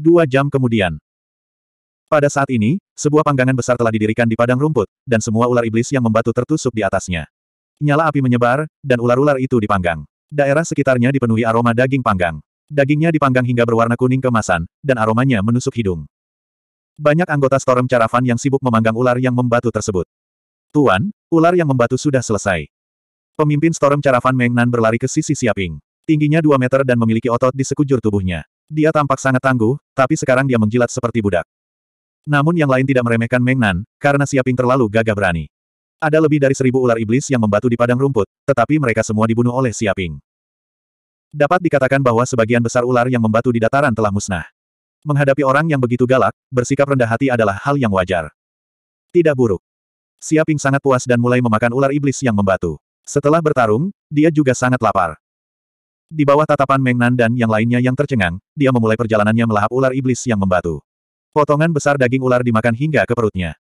Dua jam kemudian. Pada saat ini, sebuah panggangan besar telah didirikan di padang rumput, dan semua ular iblis yang membatu tertusuk di atasnya. Nyala api menyebar, dan ular-ular itu dipanggang. Daerah sekitarnya dipenuhi aroma daging panggang. Dagingnya dipanggang hingga berwarna kuning kemasan, dan aromanya menusuk hidung. Banyak anggota Storm Caravan yang sibuk memanggang ular yang membatu tersebut. Tuan, ular yang membatu sudah selesai. Pemimpin Storm Caravan Mengnan berlari ke sisi Siaping. Tingginya 2 meter dan memiliki otot di sekujur tubuhnya. Dia tampak sangat tangguh, tapi sekarang dia menjilat seperti budak. Namun yang lain tidak meremehkan Mengnan karena Siaping terlalu gagah berani. Ada lebih dari seribu ular iblis yang membatu di padang rumput, tetapi mereka semua dibunuh oleh Siaping. Dapat dikatakan bahwa sebagian besar ular yang membatu di dataran telah musnah. Menghadapi orang yang begitu galak, bersikap rendah hati adalah hal yang wajar. Tidak buruk. Siaping sangat puas dan mulai memakan ular iblis yang membatu. Setelah bertarung, dia juga sangat lapar. Di bawah tatapan Mengnan dan yang lainnya yang tercengang, dia memulai perjalanannya melahap ular iblis yang membatu. Potongan besar daging ular dimakan hingga ke perutnya.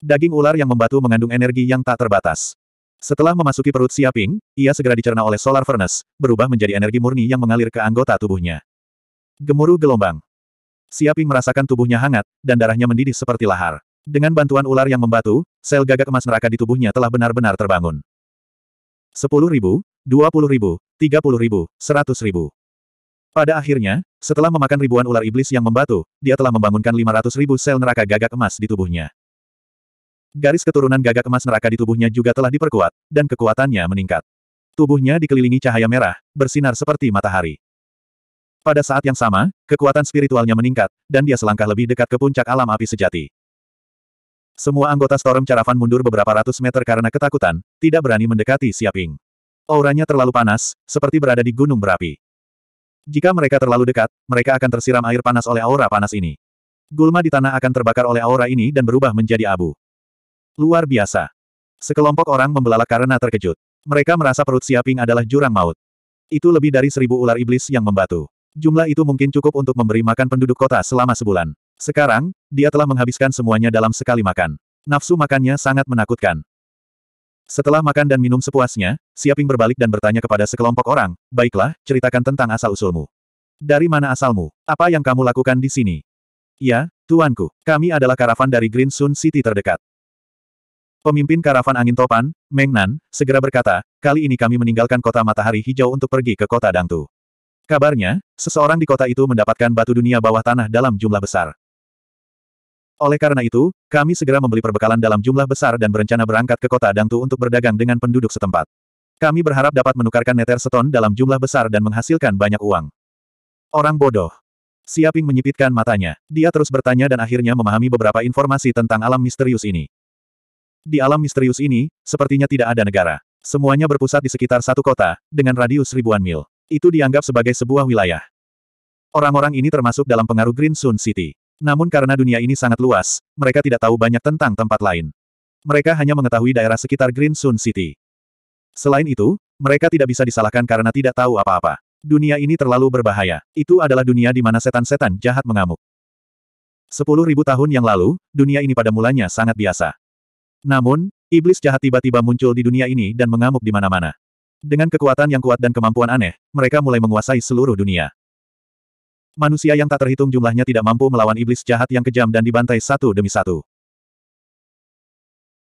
Daging ular yang membatu mengandung energi yang tak terbatas. Setelah memasuki perut Siaping, ia segera dicerna oleh Solar Furnace, berubah menjadi energi murni yang mengalir ke anggota tubuhnya. Gemuruh gelombang. Siaping merasakan tubuhnya hangat, dan darahnya mendidih seperti lahar. Dengan bantuan ular yang membatu, sel gagak emas neraka di tubuhnya telah benar-benar terbangun. Sepuluh ribu, dua puluh ribu, 30 ribu, 100 ribu. Pada akhirnya, setelah memakan ribuan ular iblis yang membatu, dia telah membangunkan 500 ribu sel neraka gagak emas di tubuhnya. Garis keturunan gagak emas neraka di tubuhnya juga telah diperkuat, dan kekuatannya meningkat. Tubuhnya dikelilingi cahaya merah, bersinar seperti matahari. Pada saat yang sama, kekuatan spiritualnya meningkat, dan dia selangkah lebih dekat ke puncak alam api sejati. Semua anggota Storm Caravan mundur beberapa ratus meter karena ketakutan, tidak berani mendekati Siaping. Auranya terlalu panas, seperti berada di gunung berapi. Jika mereka terlalu dekat, mereka akan tersiram air panas oleh aura panas ini. Gulma di tanah akan terbakar oleh aura ini dan berubah menjadi abu. Luar biasa. Sekelompok orang membelalak karena terkejut. Mereka merasa perut Siaping adalah jurang maut. Itu lebih dari seribu ular iblis yang membatu. Jumlah itu mungkin cukup untuk memberi makan penduduk kota selama sebulan. Sekarang, dia telah menghabiskan semuanya dalam sekali makan. Nafsu makannya sangat menakutkan. Setelah makan dan minum sepuasnya, Siaping berbalik dan bertanya kepada sekelompok orang, baiklah, ceritakan tentang asal-usulmu. Dari mana asalmu? Apa yang kamu lakukan di sini? Ya, tuanku, kami adalah karavan dari Green Sun City terdekat. Pemimpin karavan angin topan, Meng Nan, segera berkata, kali ini kami meninggalkan kota matahari hijau untuk pergi ke kota Dangtu. Kabarnya, seseorang di kota itu mendapatkan batu dunia bawah tanah dalam jumlah besar. Oleh karena itu, kami segera membeli perbekalan dalam jumlah besar dan berencana berangkat ke kota Dangtu untuk berdagang dengan penduduk setempat. Kami berharap dapat menukarkan neter seton dalam jumlah besar dan menghasilkan banyak uang. Orang bodoh. Siaping menyipitkan matanya. Dia terus bertanya dan akhirnya memahami beberapa informasi tentang alam misterius ini. Di alam misterius ini, sepertinya tidak ada negara. Semuanya berpusat di sekitar satu kota, dengan radius ribuan mil. Itu dianggap sebagai sebuah wilayah. Orang-orang ini termasuk dalam pengaruh Green Sun City. Namun karena dunia ini sangat luas, mereka tidak tahu banyak tentang tempat lain. Mereka hanya mengetahui daerah sekitar Green Sun City. Selain itu, mereka tidak bisa disalahkan karena tidak tahu apa-apa. Dunia ini terlalu berbahaya. Itu adalah dunia di mana setan-setan jahat mengamuk. Sepuluh ribu tahun yang lalu, dunia ini pada mulanya sangat biasa. Namun, iblis jahat tiba-tiba muncul di dunia ini dan mengamuk di mana-mana. Dengan kekuatan yang kuat dan kemampuan aneh, mereka mulai menguasai seluruh dunia. Manusia yang tak terhitung jumlahnya tidak mampu melawan iblis jahat yang kejam dan dibantai satu demi satu.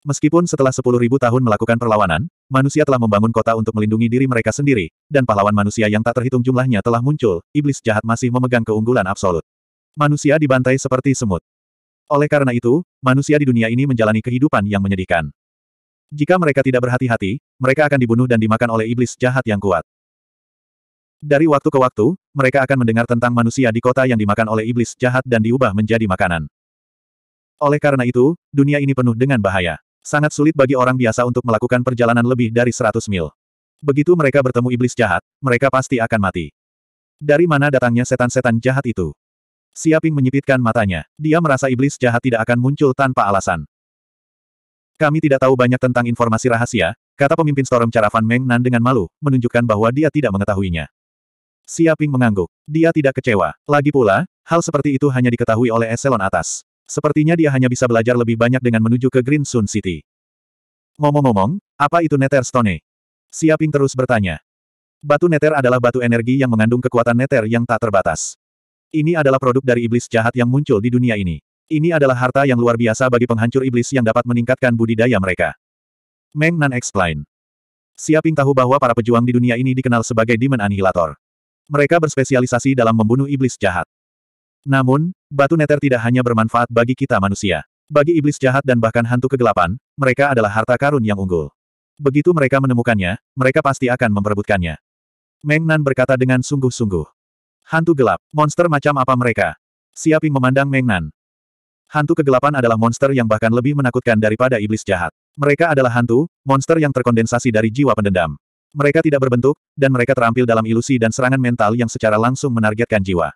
Meskipun setelah sepuluh ribu tahun melakukan perlawanan, manusia telah membangun kota untuk melindungi diri mereka sendiri, dan pahlawan manusia yang tak terhitung jumlahnya telah muncul, iblis jahat masih memegang keunggulan absolut. Manusia dibantai seperti semut. Oleh karena itu, manusia di dunia ini menjalani kehidupan yang menyedihkan. Jika mereka tidak berhati-hati, mereka akan dibunuh dan dimakan oleh iblis jahat yang kuat. Dari waktu ke waktu, mereka akan mendengar tentang manusia di kota yang dimakan oleh iblis jahat dan diubah menjadi makanan. Oleh karena itu, dunia ini penuh dengan bahaya. Sangat sulit bagi orang biasa untuk melakukan perjalanan lebih dari 100 mil. Begitu mereka bertemu iblis jahat, mereka pasti akan mati. Dari mana datangnya setan-setan jahat itu? Siaping menyipitkan matanya. Dia merasa iblis jahat tidak akan muncul tanpa alasan. Kami tidak tahu banyak tentang informasi rahasia, kata pemimpin Storm Caravan Meng Nan dengan malu, menunjukkan bahwa dia tidak mengetahuinya. Siaping mengangguk. Dia tidak kecewa. Lagi pula, hal seperti itu hanya diketahui oleh eselon atas. Sepertinya dia hanya bisa belajar lebih banyak dengan menuju ke Green Sun City. Ngomong-ngomong, apa itu Stone? Siaping terus bertanya. Batu neter adalah batu energi yang mengandung kekuatan neter yang tak terbatas. Ini adalah produk dari iblis jahat yang muncul di dunia ini. Ini adalah harta yang luar biasa bagi penghancur iblis yang dapat meningkatkan budidaya mereka. Meng Nan explain. Siaping tahu bahwa para pejuang di dunia ini dikenal sebagai Demon Annihilator. Mereka berspesialisasi dalam membunuh iblis jahat. Namun, batu neter tidak hanya bermanfaat bagi kita manusia. Bagi iblis jahat dan bahkan hantu kegelapan, mereka adalah harta karun yang unggul. Begitu mereka menemukannya, mereka pasti akan memperebutkannya. Meng Nan berkata dengan sungguh-sungguh. Hantu gelap, monster macam apa mereka? Siaping memandang Meng Nan. Hantu kegelapan adalah monster yang bahkan lebih menakutkan daripada iblis jahat. Mereka adalah hantu, monster yang terkondensasi dari jiwa pendendam. Mereka tidak berbentuk, dan mereka terampil dalam ilusi dan serangan mental yang secara langsung menargetkan jiwa.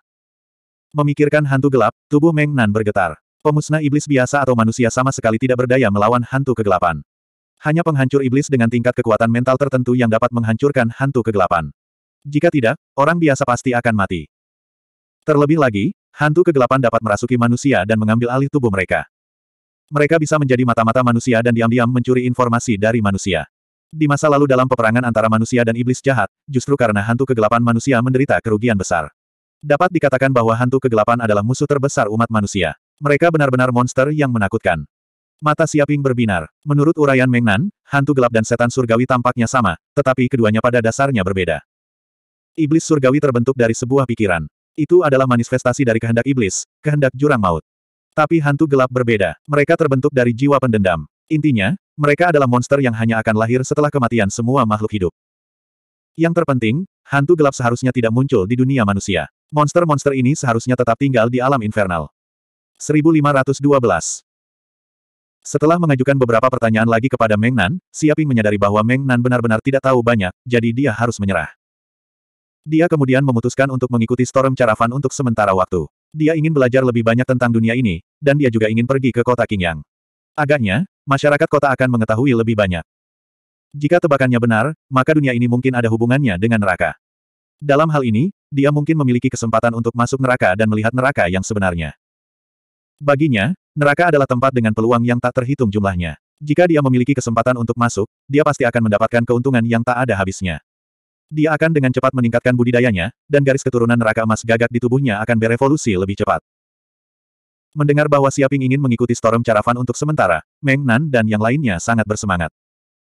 Memikirkan hantu gelap, tubuh Meng Nan bergetar. Pemusnah iblis biasa atau manusia sama sekali tidak berdaya melawan hantu kegelapan. Hanya penghancur iblis dengan tingkat kekuatan mental tertentu yang dapat menghancurkan hantu kegelapan. Jika tidak, orang biasa pasti akan mati. Terlebih lagi, hantu kegelapan dapat merasuki manusia dan mengambil alih tubuh mereka. Mereka bisa menjadi mata-mata manusia dan diam-diam mencuri informasi dari manusia. Di masa lalu dalam peperangan antara manusia dan iblis jahat, justru karena hantu kegelapan manusia menderita kerugian besar. Dapat dikatakan bahwa hantu kegelapan adalah musuh terbesar umat manusia. Mereka benar-benar monster yang menakutkan. Mata Siaping berbinar. Menurut uraian Mengnan, hantu gelap dan setan surgawi tampaknya sama, tetapi keduanya pada dasarnya berbeda. Iblis surgawi terbentuk dari sebuah pikiran. Itu adalah manifestasi dari kehendak iblis, kehendak jurang maut. Tapi hantu gelap berbeda, mereka terbentuk dari jiwa pendendam. Intinya, mereka adalah monster yang hanya akan lahir setelah kematian semua makhluk hidup. Yang terpenting, hantu gelap seharusnya tidak muncul di dunia manusia. Monster-monster ini seharusnya tetap tinggal di alam infernal. 1512 Setelah mengajukan beberapa pertanyaan lagi kepada Meng Nan, Siaping menyadari bahwa Meng Nan benar-benar tidak tahu banyak, jadi dia harus menyerah. Dia kemudian memutuskan untuk mengikuti Storm Caravan untuk sementara waktu. Dia ingin belajar lebih banyak tentang dunia ini, dan dia juga ingin pergi ke kota Qingyang. Agaknya, masyarakat kota akan mengetahui lebih banyak. Jika tebakannya benar, maka dunia ini mungkin ada hubungannya dengan neraka. Dalam hal ini, dia mungkin memiliki kesempatan untuk masuk neraka dan melihat neraka yang sebenarnya. Baginya, neraka adalah tempat dengan peluang yang tak terhitung jumlahnya. Jika dia memiliki kesempatan untuk masuk, dia pasti akan mendapatkan keuntungan yang tak ada habisnya. Dia akan dengan cepat meningkatkan budidayanya, dan garis keturunan neraka emas gagak di tubuhnya akan berevolusi lebih cepat. Mendengar bahwa Siaping ingin mengikuti Storm Caravan untuk sementara, Meng Nan dan yang lainnya sangat bersemangat.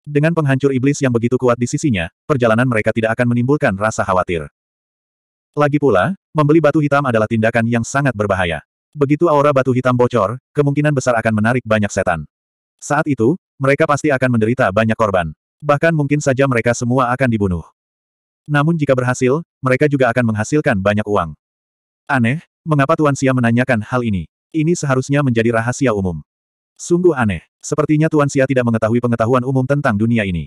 Dengan penghancur iblis yang begitu kuat di sisinya, perjalanan mereka tidak akan menimbulkan rasa khawatir. Lagi pula, membeli batu hitam adalah tindakan yang sangat berbahaya. Begitu aura batu hitam bocor, kemungkinan besar akan menarik banyak setan. Saat itu, mereka pasti akan menderita banyak korban. Bahkan mungkin saja mereka semua akan dibunuh. Namun jika berhasil, mereka juga akan menghasilkan banyak uang. Aneh, mengapa Tuan Sia menanyakan hal ini? Ini seharusnya menjadi rahasia umum. Sungguh aneh. Sepertinya Tuan Xia tidak mengetahui pengetahuan umum tentang dunia ini.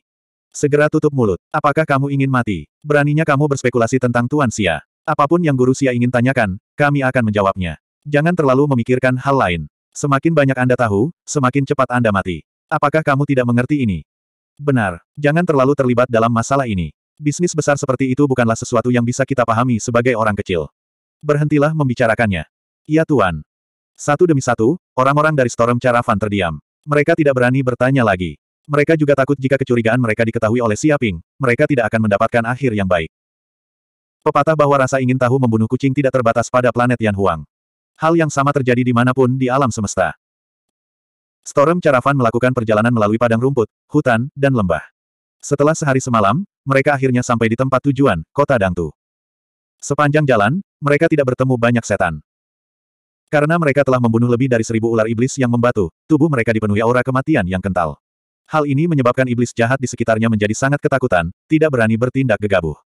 Segera tutup mulut. Apakah kamu ingin mati? Beraninya kamu berspekulasi tentang Tuan Xia. Apapun yang Guru Xia ingin tanyakan, kami akan menjawabnya. Jangan terlalu memikirkan hal lain. Semakin banyak Anda tahu, semakin cepat Anda mati. Apakah kamu tidak mengerti ini? Benar, jangan terlalu terlibat dalam masalah ini. Bisnis besar seperti itu bukanlah sesuatu yang bisa kita pahami sebagai orang kecil. Berhentilah membicarakannya. Ya Tuan, satu demi satu, orang-orang dari Storm Caravan terdiam. Mereka tidak berani bertanya lagi. Mereka juga takut jika kecurigaan mereka diketahui oleh Siaping, mereka tidak akan mendapatkan akhir yang baik. Pepatah bahwa rasa ingin tahu membunuh kucing tidak terbatas pada planet Yan Huang. Hal yang sama terjadi di dimanapun di alam semesta. Storm Caravan melakukan perjalanan melalui padang rumput, hutan, dan lembah. Setelah sehari semalam, mereka akhirnya sampai di tempat tujuan, kota Dangtu. Sepanjang jalan, mereka tidak bertemu banyak setan. Karena mereka telah membunuh lebih dari seribu ular iblis yang membatu, tubuh mereka dipenuhi aura kematian yang kental. Hal ini menyebabkan iblis jahat di sekitarnya menjadi sangat ketakutan, tidak berani bertindak gegabah.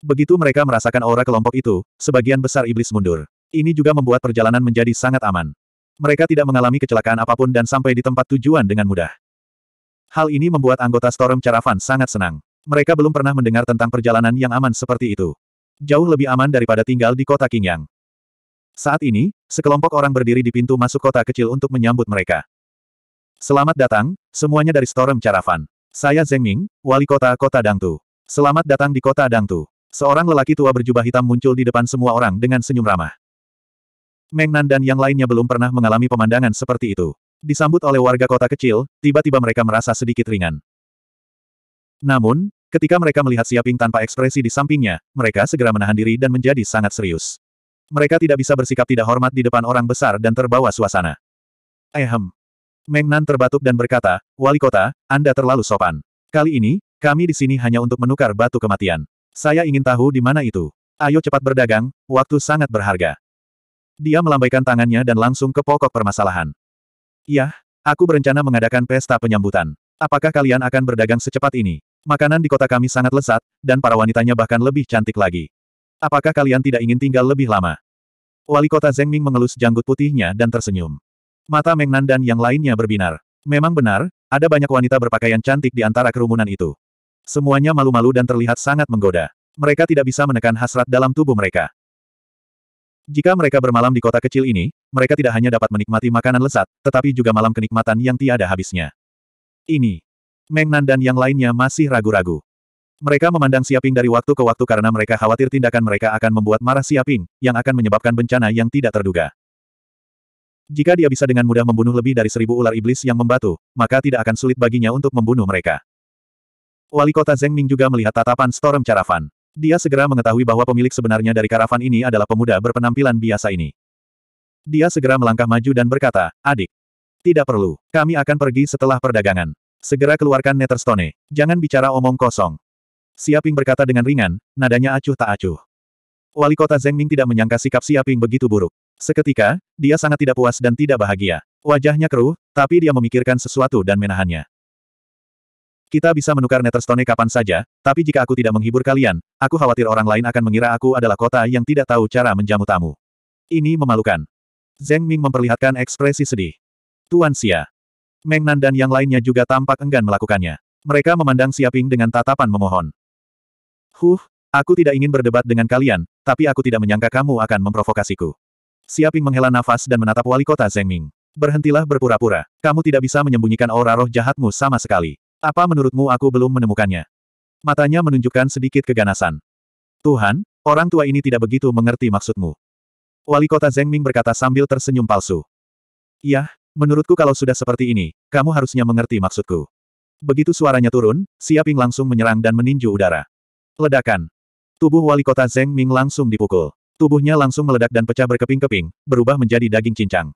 Begitu mereka merasakan aura kelompok itu, sebagian besar iblis mundur. Ini juga membuat perjalanan menjadi sangat aman. Mereka tidak mengalami kecelakaan apapun dan sampai di tempat tujuan dengan mudah. Hal ini membuat anggota Storm Caravan sangat senang. Mereka belum pernah mendengar tentang perjalanan yang aman seperti itu. Jauh lebih aman daripada tinggal di kota Qingyang. Saat ini, sekelompok orang berdiri di pintu masuk kota kecil untuk menyambut mereka. Selamat datang, semuanya dari Storm Caravan. Saya Zeng Ming, wali kota kota Dangtu. Selamat datang di kota Dangtu. Seorang lelaki tua berjubah hitam muncul di depan semua orang dengan senyum ramah. Meng Nan dan yang lainnya belum pernah mengalami pemandangan seperti itu. Disambut oleh warga kota kecil, tiba-tiba mereka merasa sedikit ringan. Namun, ketika mereka melihat Siaping tanpa ekspresi di sampingnya, mereka segera menahan diri dan menjadi sangat serius. Mereka tidak bisa bersikap tidak hormat di depan orang besar dan terbawa suasana. Ehem. Meng Nan terbatuk dan berkata, Wali Kota, Anda terlalu sopan. Kali ini, kami di sini hanya untuk menukar batu kematian. Saya ingin tahu di mana itu. Ayo cepat berdagang, waktu sangat berharga. Dia melambaikan tangannya dan langsung ke pokok permasalahan. Yah, aku berencana mengadakan pesta penyambutan. Apakah kalian akan berdagang secepat ini? Makanan di kota kami sangat lezat, dan para wanitanya bahkan lebih cantik lagi. Apakah kalian tidak ingin tinggal lebih lama? Wali kota Zeng Ming mengelus janggut putihnya dan tersenyum. Mata Meng Nan dan yang lainnya berbinar. Memang benar, ada banyak wanita berpakaian cantik di antara kerumunan itu. Semuanya malu-malu dan terlihat sangat menggoda. Mereka tidak bisa menekan hasrat dalam tubuh mereka. Jika mereka bermalam di kota kecil ini, mereka tidak hanya dapat menikmati makanan lezat, tetapi juga malam kenikmatan yang tiada habisnya. Ini. Meng Nan dan yang lainnya masih ragu-ragu. Mereka memandang Siaping dari waktu ke waktu karena mereka khawatir tindakan mereka akan membuat marah Siaping, yang akan menyebabkan bencana yang tidak terduga. Jika dia bisa dengan mudah membunuh lebih dari seribu ular iblis yang membatu, maka tidak akan sulit baginya untuk membunuh mereka. Wali kota Zeng Ming juga melihat tatapan Storm Caravan. Dia segera mengetahui bahwa pemilik sebenarnya dari karavan ini adalah pemuda berpenampilan biasa ini. Dia segera melangkah maju dan berkata, Adik, tidak perlu, kami akan pergi setelah perdagangan. Segera keluarkan Netherstone. Jangan bicara omong kosong. Siaping berkata dengan ringan, nadanya acuh tak acuh. Wali kota Zengming tidak menyangka sikap Siaping begitu buruk. Seketika, dia sangat tidak puas dan tidak bahagia. Wajahnya keruh, tapi dia memikirkan sesuatu dan menahannya. Kita bisa menukar Netherstone kapan saja, tapi jika aku tidak menghibur kalian, aku khawatir orang lain akan mengira aku adalah kota yang tidak tahu cara menjamu tamu. Ini memalukan. Zeng Ming memperlihatkan ekspresi sedih. Tuan Xia. Meng Nan dan yang lainnya juga tampak enggan melakukannya. Mereka memandang Ping dengan tatapan memohon. Huh, aku tidak ingin berdebat dengan kalian, tapi aku tidak menyangka kamu akan memprovokasiku. Siaping menghela nafas dan menatap wali kota Zengming. Berhentilah berpura-pura. Kamu tidak bisa menyembunyikan aura roh jahatmu sama sekali. Apa menurutmu aku belum menemukannya? Matanya menunjukkan sedikit keganasan. Tuhan, orang tua ini tidak begitu mengerti maksudmu. Wali kota Zengming berkata sambil tersenyum palsu. Yah, menurutku kalau sudah seperti ini, kamu harusnya mengerti maksudku. Begitu suaranya turun, Siaping langsung menyerang dan meninju udara. Ledakan. Tubuh wali kota Zeng Ming langsung dipukul. Tubuhnya langsung meledak dan pecah berkeping-keping, berubah menjadi daging cincang.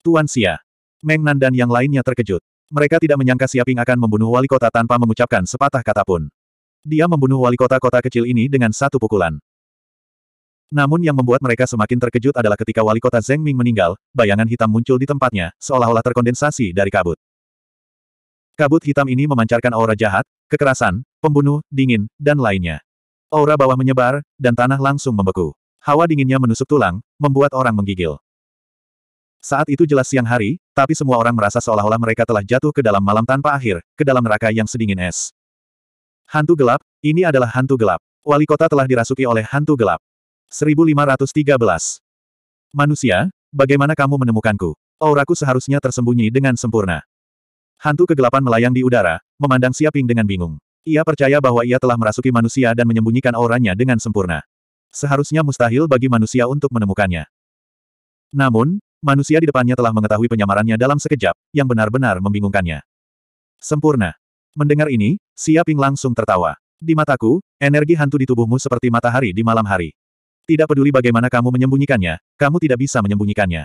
Tuan Xia. Meng Nan dan yang lainnya terkejut. Mereka tidak menyangka Siaping akan membunuh wali kota tanpa mengucapkan sepatah kata pun. Dia membunuh wali kota kota kecil ini dengan satu pukulan. Namun yang membuat mereka semakin terkejut adalah ketika wali kota Zeng Ming meninggal, bayangan hitam muncul di tempatnya, seolah-olah terkondensasi dari kabut. Kabut hitam ini memancarkan aura jahat, kekerasan, pembunuh, dingin, dan lainnya. Aura bawah menyebar, dan tanah langsung membeku. Hawa dinginnya menusuk tulang, membuat orang menggigil. Saat itu jelas siang hari, tapi semua orang merasa seolah-olah mereka telah jatuh ke dalam malam tanpa akhir, ke dalam neraka yang sedingin es. Hantu gelap, ini adalah hantu gelap. Wali kota telah dirasuki oleh hantu gelap. 1513. Manusia, bagaimana kamu menemukanku? Auraku seharusnya tersembunyi dengan sempurna. Hantu kegelapan melayang di udara, memandang Siaping dengan bingung. Ia percaya bahwa ia telah merasuki manusia dan menyembunyikan auranya dengan sempurna. Seharusnya mustahil bagi manusia untuk menemukannya. Namun, manusia di depannya telah mengetahui penyamarannya dalam sekejap, yang benar-benar membingungkannya. Sempurna. Mendengar ini, Siaping langsung tertawa. Di mataku, energi hantu di tubuhmu seperti matahari di malam hari. Tidak peduli bagaimana kamu menyembunyikannya, kamu tidak bisa menyembunyikannya.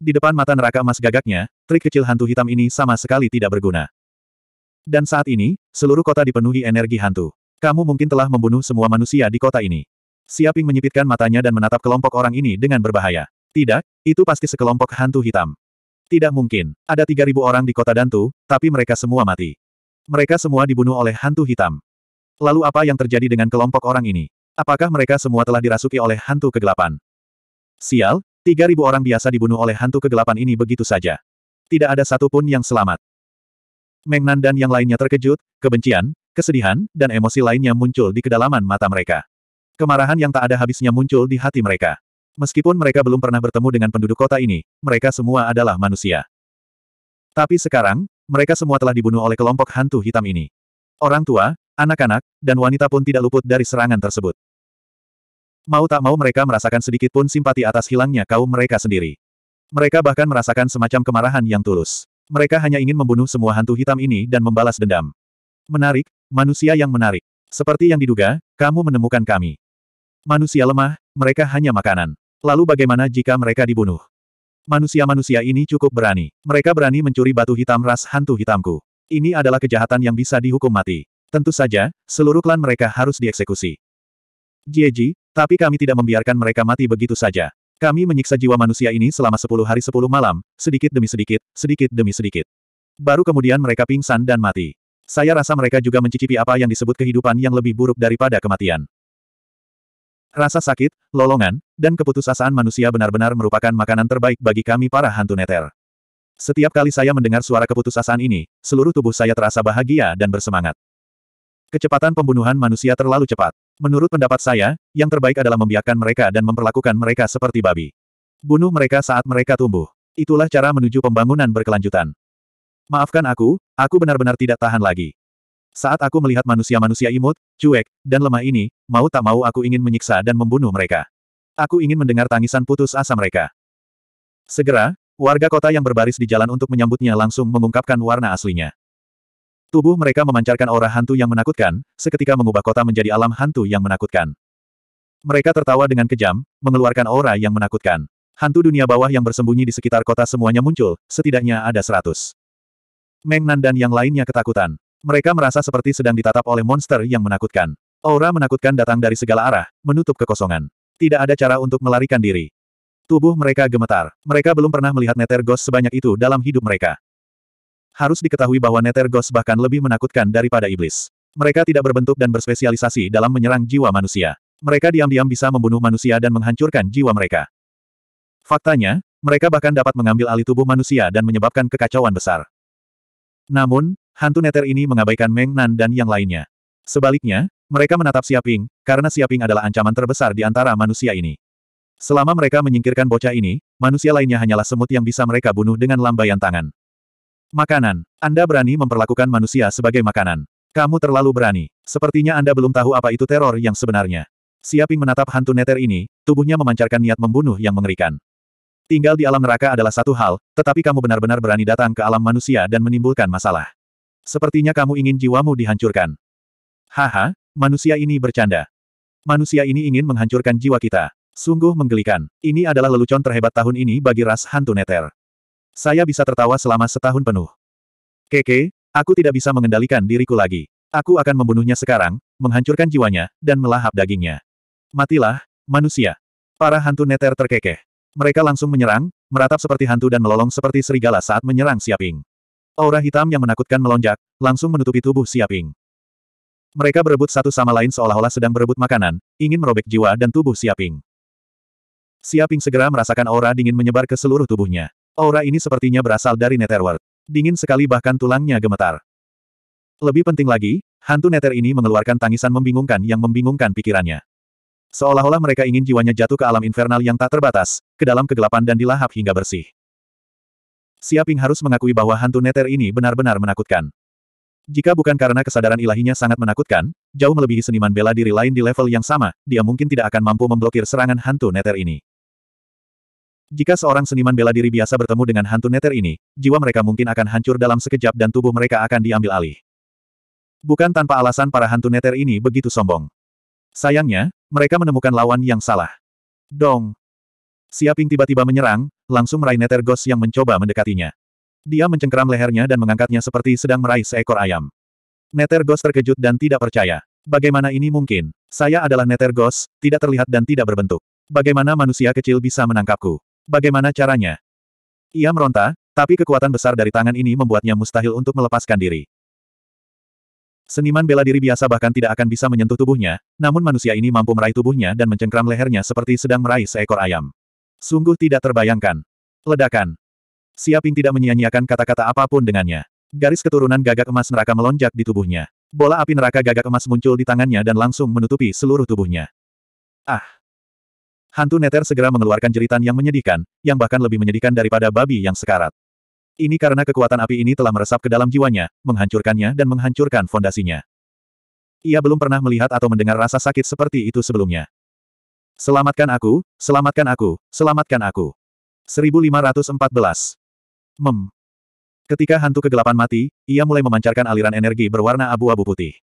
Di depan mata neraka emas gagaknya, trik kecil hantu hitam ini sama sekali tidak berguna. Dan saat ini, seluruh kota dipenuhi energi hantu. Kamu mungkin telah membunuh semua manusia di kota ini. Siaping menyipitkan matanya dan menatap kelompok orang ini dengan berbahaya. Tidak, itu pasti sekelompok hantu hitam. Tidak mungkin. Ada 3.000 orang di kota Dantu, tapi mereka semua mati. Mereka semua dibunuh oleh hantu hitam. Lalu apa yang terjadi dengan kelompok orang ini? Apakah mereka semua telah dirasuki oleh hantu kegelapan? Sial, 3.000 orang biasa dibunuh oleh hantu kegelapan ini begitu saja. Tidak ada satupun yang selamat. Meng Nan dan yang lainnya terkejut, kebencian, kesedihan, dan emosi lainnya muncul di kedalaman mata mereka. Kemarahan yang tak ada habisnya muncul di hati mereka. Meskipun mereka belum pernah bertemu dengan penduduk kota ini, mereka semua adalah manusia. Tapi sekarang, mereka semua telah dibunuh oleh kelompok hantu hitam ini. Orang tua, anak-anak, dan wanita pun tidak luput dari serangan tersebut. Mau tak mau mereka merasakan sedikit pun simpati atas hilangnya kaum mereka sendiri. Mereka bahkan merasakan semacam kemarahan yang tulus. Mereka hanya ingin membunuh semua hantu hitam ini dan membalas dendam. Menarik, manusia yang menarik. Seperti yang diduga, kamu menemukan kami. Manusia lemah, mereka hanya makanan. Lalu bagaimana jika mereka dibunuh? Manusia-manusia ini cukup berani. Mereka berani mencuri batu hitam ras hantu hitamku. Ini adalah kejahatan yang bisa dihukum mati. Tentu saja, seluruh klan mereka harus dieksekusi. Jieji, tapi kami tidak membiarkan mereka mati begitu saja. Kami menyiksa jiwa manusia ini selama sepuluh hari sepuluh malam, sedikit demi sedikit, sedikit demi sedikit. Baru kemudian mereka pingsan dan mati. Saya rasa mereka juga mencicipi apa yang disebut kehidupan yang lebih buruk daripada kematian. Rasa sakit, lolongan, dan keputusasaan manusia benar-benar merupakan makanan terbaik bagi kami para hantu neter. Setiap kali saya mendengar suara keputusasaan ini, seluruh tubuh saya terasa bahagia dan bersemangat. Kecepatan pembunuhan manusia terlalu cepat. Menurut pendapat saya, yang terbaik adalah membiarkan mereka dan memperlakukan mereka seperti babi. Bunuh mereka saat mereka tumbuh. Itulah cara menuju pembangunan berkelanjutan. Maafkan aku, aku benar-benar tidak tahan lagi. Saat aku melihat manusia-manusia imut, cuek, dan lemah ini, mau tak mau aku ingin menyiksa dan membunuh mereka. Aku ingin mendengar tangisan putus asa mereka. Segera, warga kota yang berbaris di jalan untuk menyambutnya langsung mengungkapkan warna aslinya. Tubuh mereka memancarkan aura hantu yang menakutkan, seketika mengubah kota menjadi alam hantu yang menakutkan. Mereka tertawa dengan kejam, mengeluarkan aura yang menakutkan. Hantu dunia bawah yang bersembunyi di sekitar kota semuanya muncul, setidaknya ada seratus. Meng Nan dan yang lainnya ketakutan. Mereka merasa seperti sedang ditatap oleh monster yang menakutkan. Aura menakutkan datang dari segala arah, menutup kekosongan. Tidak ada cara untuk melarikan diri. Tubuh mereka gemetar. Mereka belum pernah melihat neter ghost sebanyak itu dalam hidup mereka. Harus diketahui bahwa Nether Ghost bahkan lebih menakutkan daripada iblis. Mereka tidak berbentuk dan berspesialisasi dalam menyerang jiwa manusia. Mereka diam-diam bisa membunuh manusia dan menghancurkan jiwa mereka. Faktanya, mereka bahkan dapat mengambil alih tubuh manusia dan menyebabkan kekacauan besar. Namun, hantu neter ini mengabaikan Meng Nan dan yang lainnya. Sebaliknya, mereka menatap Siaping, karena Siaping adalah ancaman terbesar di antara manusia ini. Selama mereka menyingkirkan bocah ini, manusia lainnya hanyalah semut yang bisa mereka bunuh dengan lambaian tangan. Makanan. Anda berani memperlakukan manusia sebagai makanan. Kamu terlalu berani. Sepertinya Anda belum tahu apa itu teror yang sebenarnya. Siaping menatap hantu neter ini, tubuhnya memancarkan niat membunuh yang mengerikan. Tinggal di alam neraka adalah satu hal, tetapi kamu benar-benar berani datang ke alam manusia dan menimbulkan masalah. Sepertinya kamu ingin jiwamu dihancurkan. Haha, manusia ini bercanda. Manusia ini ingin menghancurkan jiwa kita. Sungguh menggelikan. Ini adalah lelucon terhebat tahun ini bagi ras hantu neter. Saya bisa tertawa selama setahun penuh. Keke, aku tidak bisa mengendalikan diriku lagi. Aku akan membunuhnya sekarang, menghancurkan jiwanya, dan melahap dagingnya. Matilah, manusia. Para hantu neter terkekeh. Mereka langsung menyerang, meratap seperti hantu dan melolong seperti serigala saat menyerang Siaping. Aura hitam yang menakutkan melonjak, langsung menutupi tubuh Siaping. Mereka berebut satu sama lain seolah-olah sedang berebut makanan, ingin merobek jiwa dan tubuh Siaping. Siaping segera merasakan aura dingin menyebar ke seluruh tubuhnya. Aura ini sepertinya berasal dari Netherworld. Dingin sekali bahkan tulangnya gemetar. Lebih penting lagi, hantu Nether ini mengeluarkan tangisan membingungkan yang membingungkan pikirannya. Seolah-olah mereka ingin jiwanya jatuh ke alam infernal yang tak terbatas, ke dalam kegelapan dan dilahap hingga bersih. Siaping harus mengakui bahwa hantu Nether ini benar-benar menakutkan. Jika bukan karena kesadaran ilahinya sangat menakutkan, jauh melebihi seniman bela diri lain di level yang sama, dia mungkin tidak akan mampu memblokir serangan hantu Nether ini. Jika seorang seniman bela diri biasa bertemu dengan hantu neter ini, jiwa mereka mungkin akan hancur dalam sekejap dan tubuh mereka akan diambil alih. Bukan tanpa alasan para hantu neter ini begitu sombong. Sayangnya, mereka menemukan lawan yang salah. Dong! Siaping tiba-tiba menyerang, langsung meraih neter ghost yang mencoba mendekatinya. Dia mencengkeram lehernya dan mengangkatnya seperti sedang meraih seekor ayam. Neter ghost terkejut dan tidak percaya. Bagaimana ini mungkin? Saya adalah neter ghost, tidak terlihat dan tidak berbentuk. Bagaimana manusia kecil bisa menangkapku? Bagaimana caranya? Ia meronta, tapi kekuatan besar dari tangan ini membuatnya mustahil untuk melepaskan diri. Seniman bela diri biasa bahkan tidak akan bisa menyentuh tubuhnya, namun manusia ini mampu meraih tubuhnya dan mencengkram lehernya seperti sedang meraih seekor ayam. Sungguh tidak terbayangkan. Ledakan. Siaping tidak menyia-nyiakan kata-kata apapun dengannya. Garis keturunan gagak emas neraka melonjak di tubuhnya. Bola api neraka gagak emas muncul di tangannya dan langsung menutupi seluruh tubuhnya. Ah! Hantu Neter segera mengeluarkan jeritan yang menyedihkan, yang bahkan lebih menyedihkan daripada babi yang sekarat. Ini karena kekuatan api ini telah meresap ke dalam jiwanya, menghancurkannya dan menghancurkan fondasinya. Ia belum pernah melihat atau mendengar rasa sakit seperti itu sebelumnya. Selamatkan aku, selamatkan aku, selamatkan aku. 1514. Mem. Ketika hantu kegelapan mati, ia mulai memancarkan aliran energi berwarna abu-abu putih.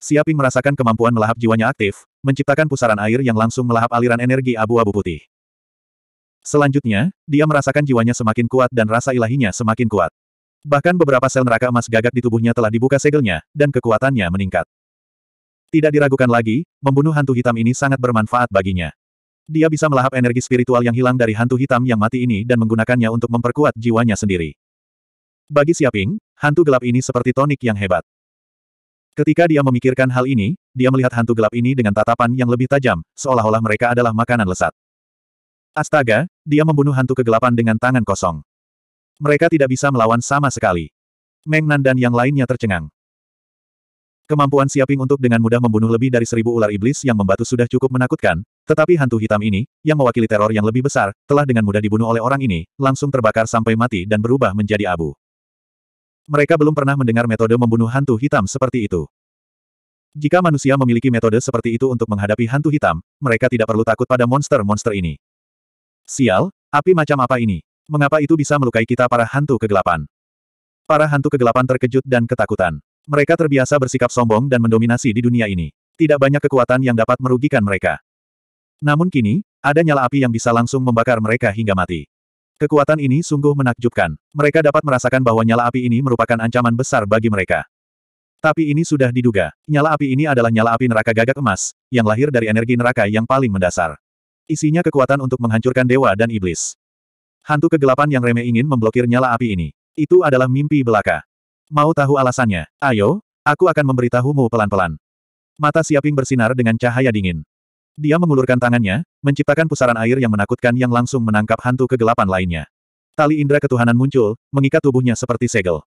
Siaping merasakan kemampuan melahap jiwanya aktif, menciptakan pusaran air yang langsung melahap aliran energi abu-abu putih. Selanjutnya, dia merasakan jiwanya semakin kuat dan rasa ilahinya semakin kuat. Bahkan beberapa sel neraka emas gagak di tubuhnya telah dibuka segelnya, dan kekuatannya meningkat. Tidak diragukan lagi, membunuh hantu hitam ini sangat bermanfaat baginya. Dia bisa melahap energi spiritual yang hilang dari hantu hitam yang mati ini dan menggunakannya untuk memperkuat jiwanya sendiri. Bagi Siaping, hantu gelap ini seperti tonik yang hebat. Ketika dia memikirkan hal ini, dia melihat hantu gelap ini dengan tatapan yang lebih tajam, seolah-olah mereka adalah makanan lesat. Astaga, dia membunuh hantu kegelapan dengan tangan kosong. Mereka tidak bisa melawan sama sekali. Meng Nan dan yang lainnya tercengang. Kemampuan Siaping untuk dengan mudah membunuh lebih dari seribu ular iblis yang membatu sudah cukup menakutkan, tetapi hantu hitam ini, yang mewakili teror yang lebih besar, telah dengan mudah dibunuh oleh orang ini, langsung terbakar sampai mati dan berubah menjadi abu. Mereka belum pernah mendengar metode membunuh hantu hitam seperti itu. Jika manusia memiliki metode seperti itu untuk menghadapi hantu hitam, mereka tidak perlu takut pada monster-monster ini. Sial, api macam apa ini? Mengapa itu bisa melukai kita para hantu kegelapan? Para hantu kegelapan terkejut dan ketakutan. Mereka terbiasa bersikap sombong dan mendominasi di dunia ini. Tidak banyak kekuatan yang dapat merugikan mereka. Namun kini, ada nyala api yang bisa langsung membakar mereka hingga mati. Kekuatan ini sungguh menakjubkan. Mereka dapat merasakan bahwa nyala api ini merupakan ancaman besar bagi mereka. Tapi ini sudah diduga. Nyala api ini adalah nyala api neraka gagak emas, yang lahir dari energi neraka yang paling mendasar. Isinya kekuatan untuk menghancurkan dewa dan iblis. Hantu kegelapan yang remeh ingin memblokir nyala api ini. Itu adalah mimpi belaka. Mau tahu alasannya? Ayo, aku akan memberitahumu pelan-pelan. Mata Siaping bersinar dengan cahaya dingin. Dia mengulurkan tangannya, menciptakan pusaran air yang menakutkan yang langsung menangkap hantu kegelapan lainnya. Tali indera ketuhanan muncul, mengikat tubuhnya seperti segel.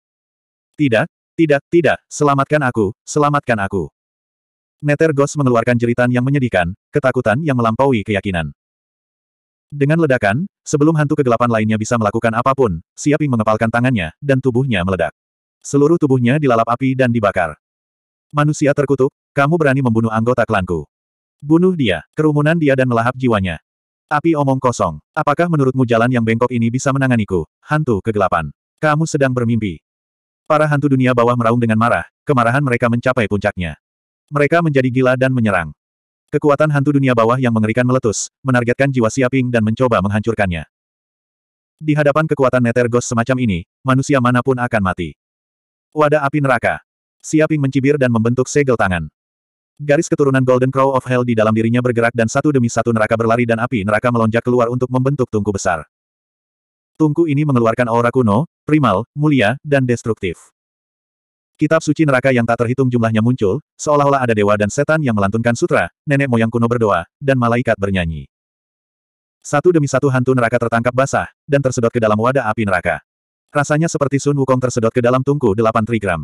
Tidak, tidak, tidak, selamatkan aku, selamatkan aku. Neter Ghost mengeluarkan jeritan yang menyedihkan, ketakutan yang melampaui keyakinan. Dengan ledakan, sebelum hantu kegelapan lainnya bisa melakukan apapun, siapi mengepalkan tangannya, dan tubuhnya meledak. Seluruh tubuhnya dilalap api dan dibakar. Manusia terkutuk, kamu berani membunuh anggota klanku. Bunuh dia, kerumunan dia dan melahap jiwanya. Api omong kosong. Apakah menurutmu jalan yang bengkok ini bisa menanganiku? Hantu kegelapan. Kamu sedang bermimpi. Para hantu dunia bawah meraung dengan marah, kemarahan mereka mencapai puncaknya. Mereka menjadi gila dan menyerang. Kekuatan hantu dunia bawah yang mengerikan meletus, menargetkan jiwa Siaping dan mencoba menghancurkannya. Di hadapan kekuatan Netergos semacam ini, manusia manapun akan mati. Wadah api neraka. Siaping mencibir dan membentuk segel tangan. Garis keturunan Golden Crow of Hell di dalam dirinya bergerak dan satu demi satu neraka berlari dan api neraka melonjak keluar untuk membentuk tungku besar. Tungku ini mengeluarkan aura kuno, primal, mulia, dan destruktif. Kitab suci neraka yang tak terhitung jumlahnya muncul, seolah-olah ada dewa dan setan yang melantunkan sutra, nenek moyang kuno berdoa, dan malaikat bernyanyi. Satu demi satu hantu neraka tertangkap basah, dan tersedot ke dalam wadah api neraka. Rasanya seperti Sun Wukong tersedot ke dalam tungku delapan trigram.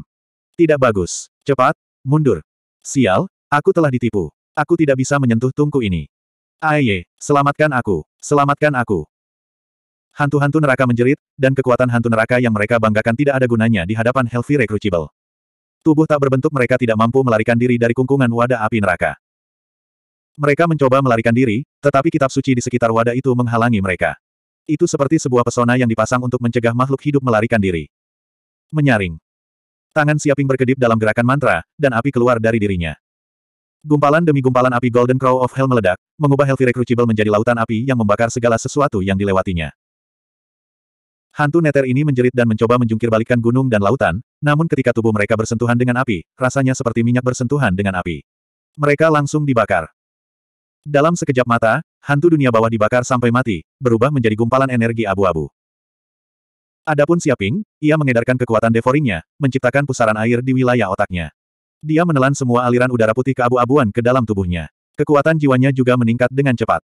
Tidak bagus. Cepat, mundur. Sial, Aku telah ditipu. Aku tidak bisa menyentuh tungku ini. Aye, selamatkan aku, selamatkan aku. Hantu-hantu neraka menjerit, dan kekuatan hantu neraka yang mereka banggakan tidak ada gunanya di hadapan Helvi Recruitable. Tubuh tak berbentuk mereka tidak mampu melarikan diri dari kungkungan wadah api neraka. Mereka mencoba melarikan diri, tetapi kitab suci di sekitar wadah itu menghalangi mereka. Itu seperti sebuah pesona yang dipasang untuk mencegah makhluk hidup melarikan diri. Menyaring. Tangan Siaping berkedip dalam gerakan mantra, dan api keluar dari dirinya. Gumpalan demi gumpalan api Golden Crow of Hell meledak, mengubah Healthy Recruitable menjadi lautan api yang membakar segala sesuatu yang dilewatinya. Hantu neter ini menjerit dan mencoba menjungkir gunung dan lautan, namun ketika tubuh mereka bersentuhan dengan api, rasanya seperti minyak bersentuhan dengan api. Mereka langsung dibakar. Dalam sekejap mata, hantu dunia bawah dibakar sampai mati, berubah menjadi gumpalan energi abu-abu. Adapun Siaping, ia mengedarkan kekuatan Devoringnya, menciptakan pusaran air di wilayah otaknya. Dia menelan semua aliran udara putih keabu-abuan ke dalam tubuhnya. Kekuatan jiwanya juga meningkat dengan cepat.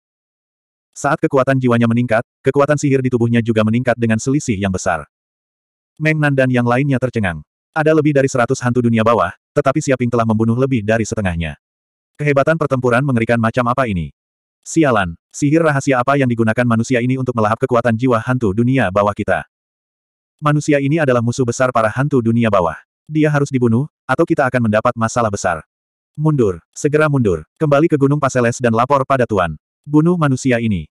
Saat kekuatan jiwanya meningkat, kekuatan sihir di tubuhnya juga meningkat dengan selisih yang besar. Meng Nan dan yang lainnya tercengang. Ada lebih dari seratus hantu dunia bawah, tetapi Siaping telah membunuh lebih dari setengahnya. Kehebatan pertempuran mengerikan macam apa ini? Sialan, sihir rahasia apa yang digunakan manusia ini untuk melahap kekuatan jiwa hantu dunia bawah kita? Manusia ini adalah musuh besar para hantu dunia bawah. Dia harus dibunuh, atau kita akan mendapat masalah besar. Mundur, segera mundur, kembali ke Gunung Paseles dan lapor pada Tuan. Bunuh manusia ini.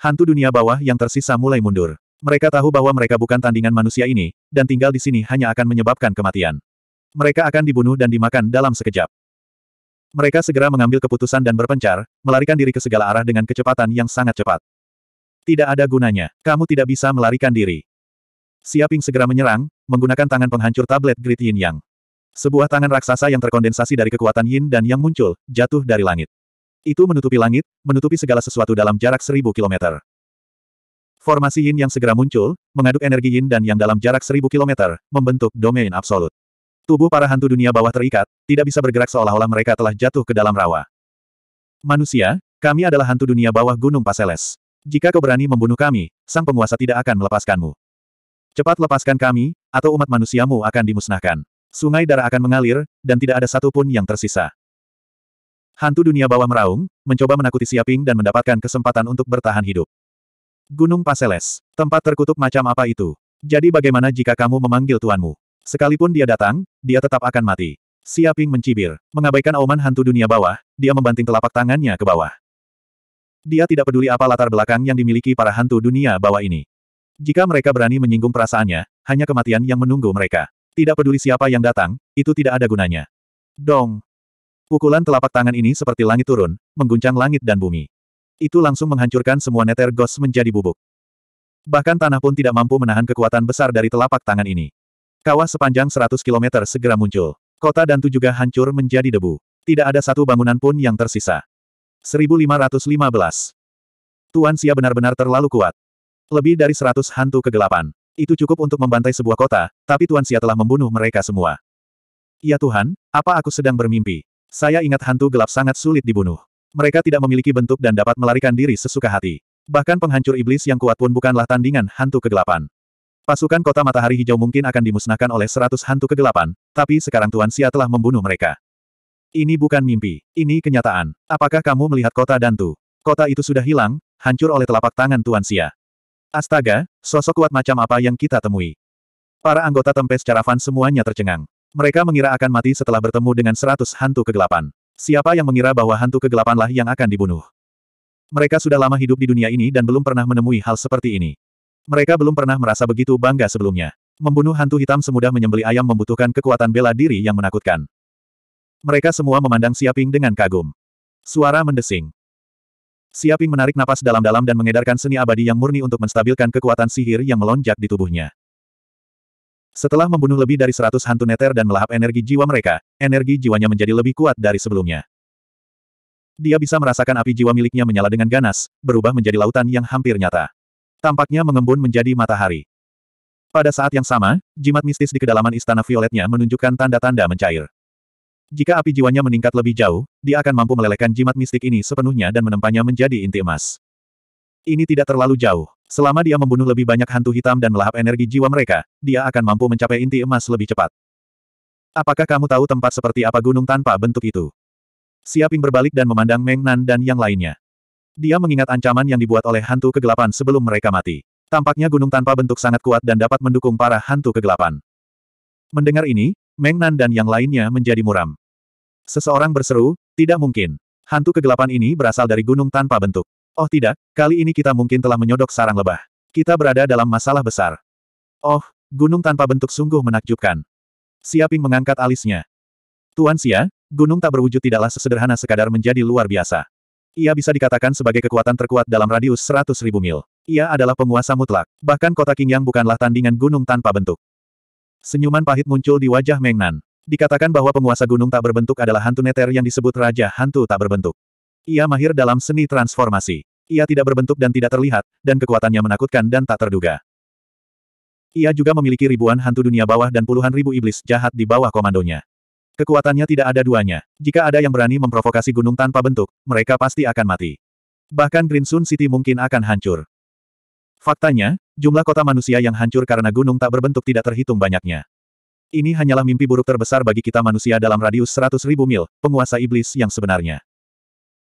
Hantu dunia bawah yang tersisa mulai mundur. Mereka tahu bahwa mereka bukan tandingan manusia ini, dan tinggal di sini hanya akan menyebabkan kematian. Mereka akan dibunuh dan dimakan dalam sekejap. Mereka segera mengambil keputusan dan berpencar, melarikan diri ke segala arah dengan kecepatan yang sangat cepat. Tidak ada gunanya, kamu tidak bisa melarikan diri. Siaping segera menyerang, menggunakan tangan penghancur tablet gritin Yang. Sebuah tangan raksasa yang terkondensasi dari kekuatan yin dan yang muncul, jatuh dari langit. Itu menutupi langit, menutupi segala sesuatu dalam jarak seribu kilometer. Formasi yin yang segera muncul, mengaduk energi yin dan yang dalam jarak seribu kilometer, membentuk domain absolut. Tubuh para hantu dunia bawah terikat, tidak bisa bergerak seolah-olah mereka telah jatuh ke dalam rawa. Manusia, kami adalah hantu dunia bawah Gunung Paseles. Jika kau berani membunuh kami, sang penguasa tidak akan melepaskanmu. Cepat lepaskan kami, atau umat manusiamu akan dimusnahkan. Sungai darah akan mengalir, dan tidak ada satupun yang tersisa. Hantu dunia bawah meraung, mencoba menakuti Siaping dan mendapatkan kesempatan untuk bertahan hidup. Gunung Paseles, tempat terkutuk macam apa itu? Jadi bagaimana jika kamu memanggil tuanmu? Sekalipun dia datang, dia tetap akan mati. Siaping mencibir, mengabaikan auman hantu dunia bawah, dia membanting telapak tangannya ke bawah. Dia tidak peduli apa latar belakang yang dimiliki para hantu dunia bawah ini. Jika mereka berani menyinggung perasaannya, hanya kematian yang menunggu mereka. Tidak peduli siapa yang datang, itu tidak ada gunanya. Dong! Pukulan telapak tangan ini seperti langit turun, mengguncang langit dan bumi. Itu langsung menghancurkan semua nether ghost menjadi bubuk. Bahkan tanah pun tidak mampu menahan kekuatan besar dari telapak tangan ini. Kawah sepanjang 100 km segera muncul. Kota dan juga hancur menjadi debu. Tidak ada satu bangunan pun yang tersisa. 1515. Tuan Sia benar-benar terlalu kuat. Lebih dari 100 hantu kegelapan. Itu cukup untuk membantai sebuah kota, tapi Tuan Sia telah membunuh mereka semua. Ya Tuhan, apa aku sedang bermimpi? Saya ingat hantu gelap sangat sulit dibunuh. Mereka tidak memiliki bentuk dan dapat melarikan diri sesuka hati. Bahkan penghancur iblis yang kuat pun bukanlah tandingan hantu kegelapan. Pasukan kota matahari hijau mungkin akan dimusnahkan oleh seratus hantu kegelapan, tapi sekarang Tuan Sia telah membunuh mereka. Ini bukan mimpi, ini kenyataan. Apakah kamu melihat kota Dantu? Kota itu sudah hilang, hancur oleh telapak tangan Tuan Sia. Astaga, sosok kuat macam apa yang kita temui. Para anggota tempe secara semuanya tercengang. Mereka mengira akan mati setelah bertemu dengan seratus hantu kegelapan. Siapa yang mengira bahwa hantu kegelapanlah yang akan dibunuh? Mereka sudah lama hidup di dunia ini dan belum pernah menemui hal seperti ini. Mereka belum pernah merasa begitu bangga sebelumnya. Membunuh hantu hitam semudah menyembeli ayam membutuhkan kekuatan bela diri yang menakutkan. Mereka semua memandang Siaping dengan kagum. Suara mendesing. Siaping menarik napas dalam-dalam dan mengedarkan seni abadi yang murni untuk menstabilkan kekuatan sihir yang melonjak di tubuhnya. Setelah membunuh lebih dari seratus hantu neter dan melahap energi jiwa mereka, energi jiwanya menjadi lebih kuat dari sebelumnya. Dia bisa merasakan api jiwa miliknya menyala dengan ganas, berubah menjadi lautan yang hampir nyata. Tampaknya mengembun menjadi matahari. Pada saat yang sama, jimat mistis di kedalaman istana violetnya menunjukkan tanda-tanda mencair. Jika api jiwanya meningkat lebih jauh, dia akan mampu melelehkan jimat mistik ini sepenuhnya dan menempanya menjadi inti emas. Ini tidak terlalu jauh. Selama dia membunuh lebih banyak hantu hitam dan melahap energi jiwa mereka, dia akan mampu mencapai inti emas lebih cepat. Apakah kamu tahu tempat seperti apa gunung tanpa bentuk itu? Siaping berbalik dan memandang Meng Nan dan yang lainnya. Dia mengingat ancaman yang dibuat oleh hantu kegelapan sebelum mereka mati. Tampaknya gunung tanpa bentuk sangat kuat dan dapat mendukung para hantu kegelapan. Mendengar ini, Meng Nan dan yang lainnya menjadi muram. Seseorang berseru, tidak mungkin. Hantu kegelapan ini berasal dari gunung tanpa bentuk. Oh tidak, kali ini kita mungkin telah menyodok sarang lebah. Kita berada dalam masalah besar. Oh, gunung tanpa bentuk sungguh menakjubkan. Siaping mengangkat alisnya. Tuan Sia, gunung tak berwujud tidaklah sesederhana sekadar menjadi luar biasa. Ia bisa dikatakan sebagai kekuatan terkuat dalam radius 100 ribu mil. Ia adalah penguasa mutlak, bahkan kota Qingyang bukanlah tandingan gunung tanpa bentuk. Senyuman pahit muncul di wajah Mengnan. Dikatakan bahwa penguasa gunung tak berbentuk adalah hantu neter yang disebut Raja Hantu tak berbentuk. Ia mahir dalam seni transformasi. Ia tidak berbentuk dan tidak terlihat, dan kekuatannya menakutkan dan tak terduga. Ia juga memiliki ribuan hantu dunia bawah dan puluhan ribu iblis jahat di bawah komandonya. Kekuatannya tidak ada duanya. Jika ada yang berani memprovokasi gunung tanpa bentuk, mereka pasti akan mati. Bahkan Green Sun City mungkin akan hancur. Faktanya, jumlah kota manusia yang hancur karena gunung tak berbentuk tidak terhitung banyaknya. Ini hanyalah mimpi buruk terbesar bagi kita manusia dalam radius seratus ribu mil, penguasa iblis yang sebenarnya.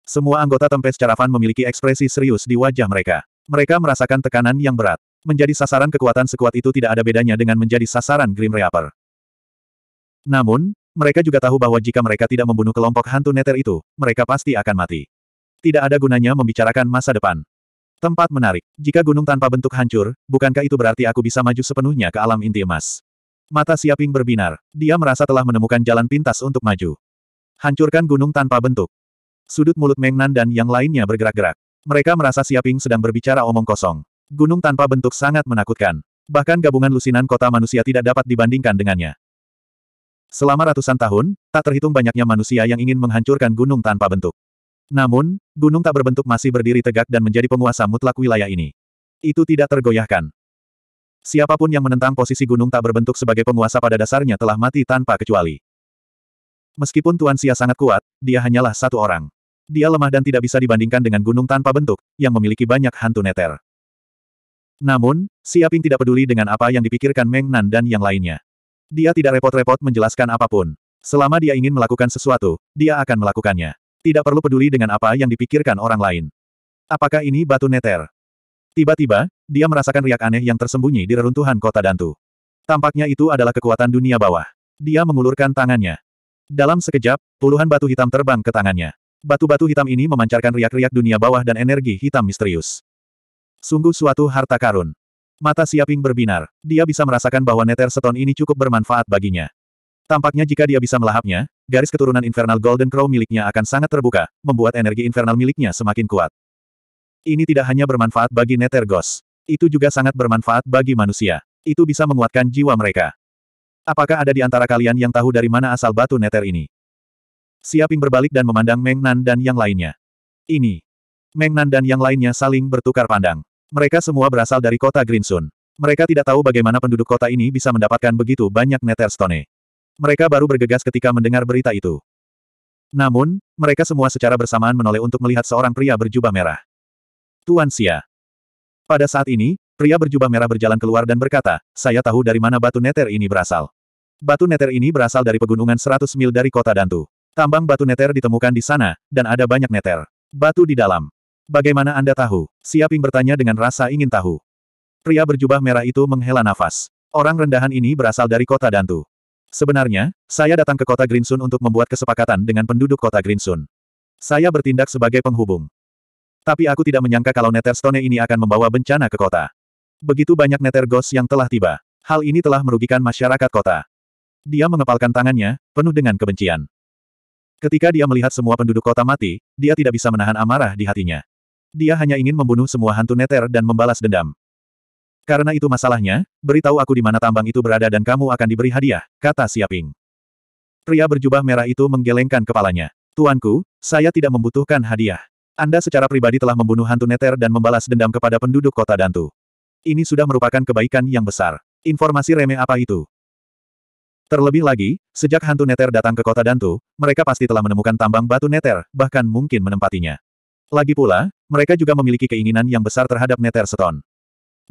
Semua anggota Tempest Caravan memiliki ekspresi serius di wajah mereka. Mereka merasakan tekanan yang berat. Menjadi sasaran kekuatan sekuat itu tidak ada bedanya dengan menjadi sasaran Grim Reaper. Namun, mereka juga tahu bahwa jika mereka tidak membunuh kelompok hantu neter itu, mereka pasti akan mati. Tidak ada gunanya membicarakan masa depan. Tempat menarik. Jika gunung tanpa bentuk hancur, bukankah itu berarti aku bisa maju sepenuhnya ke alam inti emas? Mata Siaping berbinar. Dia merasa telah menemukan jalan pintas untuk maju. Hancurkan gunung tanpa bentuk. Sudut mulut Mengnan dan yang lainnya bergerak-gerak. Mereka merasa Siaping sedang berbicara omong kosong. Gunung tanpa bentuk sangat menakutkan. Bahkan gabungan lusinan kota manusia tidak dapat dibandingkan dengannya. Selama ratusan tahun, tak terhitung banyaknya manusia yang ingin menghancurkan gunung tanpa bentuk. Namun, gunung tak berbentuk masih berdiri tegak dan menjadi penguasa mutlak wilayah ini. Itu tidak tergoyahkan. Siapapun yang menentang posisi gunung tak berbentuk sebagai penguasa pada dasarnya telah mati tanpa kecuali. Meskipun Tuan Sia sangat kuat, dia hanyalah satu orang. Dia lemah dan tidak bisa dibandingkan dengan gunung tanpa bentuk, yang memiliki banyak hantu neter. Namun, Siaping tidak peduli dengan apa yang dipikirkan Meng Nan dan yang lainnya. Dia tidak repot-repot menjelaskan apapun. Selama dia ingin melakukan sesuatu, dia akan melakukannya. Tidak perlu peduli dengan apa yang dipikirkan orang lain. Apakah ini batu neter? Tiba-tiba, dia merasakan riak aneh yang tersembunyi di reruntuhan kota Dantu. Tampaknya itu adalah kekuatan dunia bawah. Dia mengulurkan tangannya. Dalam sekejap, puluhan batu hitam terbang ke tangannya. Batu-batu hitam ini memancarkan riak-riak dunia bawah dan energi hitam misterius. Sungguh suatu harta karun. Mata Siaping berbinar. Dia bisa merasakan bahwa neter seton ini cukup bermanfaat baginya. Tampaknya jika dia bisa melahapnya, garis keturunan Infernal Golden Crow miliknya akan sangat terbuka, membuat energi infernal miliknya semakin kuat. Ini tidak hanya bermanfaat bagi Nether Ghost. Itu juga sangat bermanfaat bagi manusia. Itu bisa menguatkan jiwa mereka. Apakah ada di antara kalian yang tahu dari mana asal batu neter ini? Siaping berbalik dan memandang Meng Nan dan yang lainnya. Ini. Meng Nan dan yang lainnya saling bertukar pandang. Mereka semua berasal dari kota Grinsun. Mereka tidak tahu bagaimana penduduk kota ini bisa mendapatkan begitu banyak neter stone. Mereka baru bergegas ketika mendengar berita itu. Namun, mereka semua secara bersamaan menoleh untuk melihat seorang pria berjubah merah. Tuan Xia. Pada saat ini, pria berjubah merah berjalan keluar dan berkata, saya tahu dari mana batu neter ini berasal. Batu neter ini berasal dari pegunungan 100 mil dari kota Dantu. Tambang batu neter ditemukan di sana, dan ada banyak neter. Batu di dalam. Bagaimana Anda tahu? Siaping bertanya dengan rasa ingin tahu. Pria berjubah merah itu menghela nafas. Orang rendahan ini berasal dari kota Dantu. Sebenarnya, saya datang ke kota Grinsun untuk membuat kesepakatan dengan penduduk kota Grinsun. Saya bertindak sebagai penghubung. Tapi aku tidak menyangka kalau Netherstone ini akan membawa bencana ke kota. Begitu banyak Nether Ghost yang telah tiba. Hal ini telah merugikan masyarakat kota. Dia mengepalkan tangannya, penuh dengan kebencian. Ketika dia melihat semua penduduk kota mati, dia tidak bisa menahan amarah di hatinya. Dia hanya ingin membunuh semua hantu Nether dan membalas dendam. Karena itu masalahnya, beritahu aku di mana tambang itu berada dan kamu akan diberi hadiah, kata Siaping. Pria berjubah merah itu menggelengkan kepalanya. Tuanku, saya tidak membutuhkan hadiah. Anda secara pribadi telah membunuh hantu neter dan membalas dendam kepada penduduk kota Dantu. Ini sudah merupakan kebaikan yang besar. Informasi remeh apa itu? Terlebih lagi, sejak hantu neter datang ke kota Dantu, mereka pasti telah menemukan tambang batu neter, bahkan mungkin menempatinya. Lagi pula, mereka juga memiliki keinginan yang besar terhadap neter seton.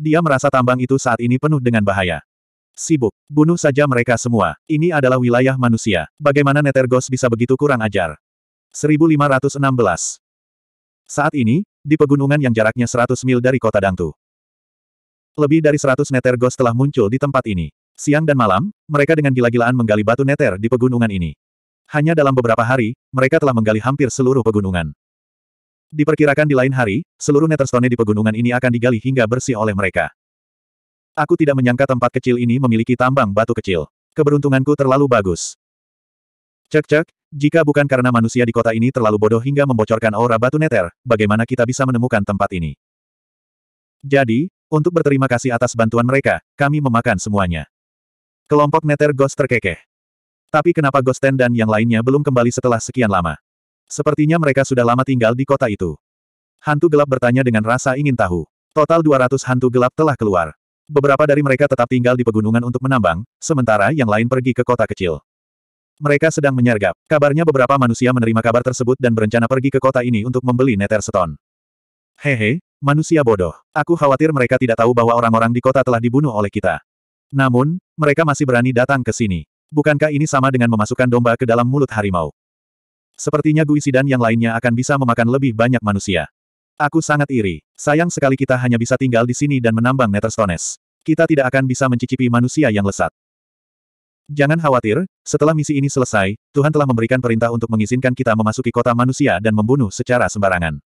Dia merasa tambang itu saat ini penuh dengan bahaya. Sibuk, bunuh saja mereka semua. Ini adalah wilayah manusia. Bagaimana neter ghost bisa begitu kurang ajar? 1516 saat ini, di pegunungan yang jaraknya 100 mil dari kota Dangtu. Lebih dari 100 neter ghost telah muncul di tempat ini. Siang dan malam, mereka dengan gila-gilaan menggali batu neter di pegunungan ini. Hanya dalam beberapa hari, mereka telah menggali hampir seluruh pegunungan. Diperkirakan di lain hari, seluruh netherstone di pegunungan ini akan digali hingga bersih oleh mereka. Aku tidak menyangka tempat kecil ini memiliki tambang batu kecil. Keberuntunganku terlalu bagus. Cek-cek, jika bukan karena manusia di kota ini terlalu bodoh hingga membocorkan aura batu neter, bagaimana kita bisa menemukan tempat ini? Jadi, untuk berterima kasih atas bantuan mereka, kami memakan semuanya. Kelompok neter Ghost terkekeh. Tapi kenapa ten dan yang lainnya belum kembali setelah sekian lama? Sepertinya mereka sudah lama tinggal di kota itu. Hantu gelap bertanya dengan rasa ingin tahu. Total 200 hantu gelap telah keluar. Beberapa dari mereka tetap tinggal di pegunungan untuk menambang, sementara yang lain pergi ke kota kecil. Mereka sedang menyergap. Kabarnya beberapa manusia menerima kabar tersebut dan berencana pergi ke kota ini untuk membeli Nether Stone. Hehe, manusia bodoh. Aku khawatir mereka tidak tahu bahwa orang-orang di kota telah dibunuh oleh kita. Namun, mereka masih berani datang ke sini. Bukankah ini sama dengan memasukkan domba ke dalam mulut harimau? Sepertinya Guisi dan yang lainnya akan bisa memakan lebih banyak manusia. Aku sangat iri. Sayang sekali kita hanya bisa tinggal di sini dan menambang Netherstones. Kita tidak akan bisa mencicipi manusia yang lesat. Jangan khawatir, setelah misi ini selesai, Tuhan telah memberikan perintah untuk mengizinkan kita memasuki kota manusia dan membunuh secara sembarangan.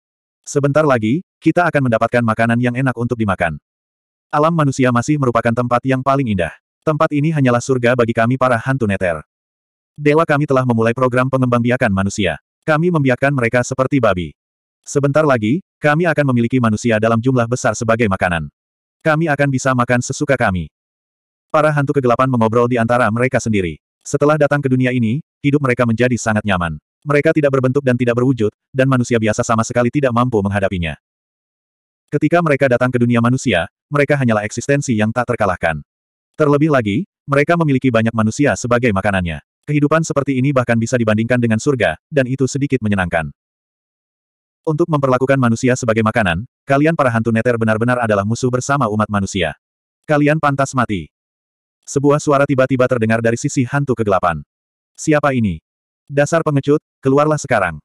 Sebentar lagi, kita akan mendapatkan makanan yang enak untuk dimakan. Alam manusia masih merupakan tempat yang paling indah. Tempat ini hanyalah surga bagi kami para hantu neter. Dewa kami telah memulai program pengembangbiakan manusia. Kami membiarkan mereka seperti babi. Sebentar lagi, kami akan memiliki manusia dalam jumlah besar sebagai makanan. Kami akan bisa makan sesuka kami. Para hantu kegelapan mengobrol di antara mereka sendiri. Setelah datang ke dunia ini, hidup mereka menjadi sangat nyaman. Mereka tidak berbentuk dan tidak berwujud, dan manusia biasa sama sekali tidak mampu menghadapinya. Ketika mereka datang ke dunia manusia, mereka hanyalah eksistensi yang tak terkalahkan. Terlebih lagi, mereka memiliki banyak manusia sebagai makanannya. Kehidupan seperti ini bahkan bisa dibandingkan dengan surga, dan itu sedikit menyenangkan. Untuk memperlakukan manusia sebagai makanan, kalian para hantu neter benar-benar adalah musuh bersama umat manusia. Kalian pantas mati. Sebuah suara tiba-tiba terdengar dari sisi hantu kegelapan. Siapa ini? Dasar pengecut, keluarlah sekarang.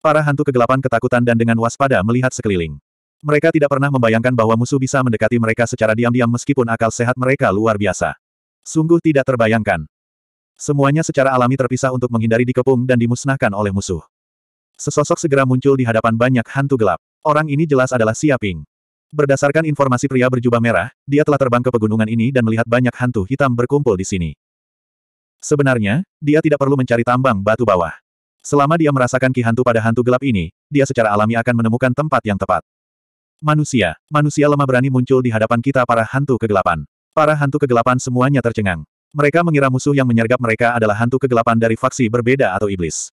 Para hantu kegelapan ketakutan dan dengan waspada melihat sekeliling. Mereka tidak pernah membayangkan bahwa musuh bisa mendekati mereka secara diam-diam meskipun akal sehat mereka luar biasa. Sungguh tidak terbayangkan. Semuanya secara alami terpisah untuk menghindari dikepung dan dimusnahkan oleh musuh. Sesosok segera muncul di hadapan banyak hantu gelap. Orang ini jelas adalah Siaping. Berdasarkan informasi pria berjubah merah, dia telah terbang ke pegunungan ini dan melihat banyak hantu hitam berkumpul di sini. Sebenarnya, dia tidak perlu mencari tambang batu bawah. Selama dia merasakan ki hantu pada hantu gelap ini, dia secara alami akan menemukan tempat yang tepat. Manusia, manusia lemah berani muncul di hadapan kita para hantu kegelapan. Para hantu kegelapan semuanya tercengang. Mereka mengira musuh yang menyergap mereka adalah hantu kegelapan dari faksi berbeda atau iblis.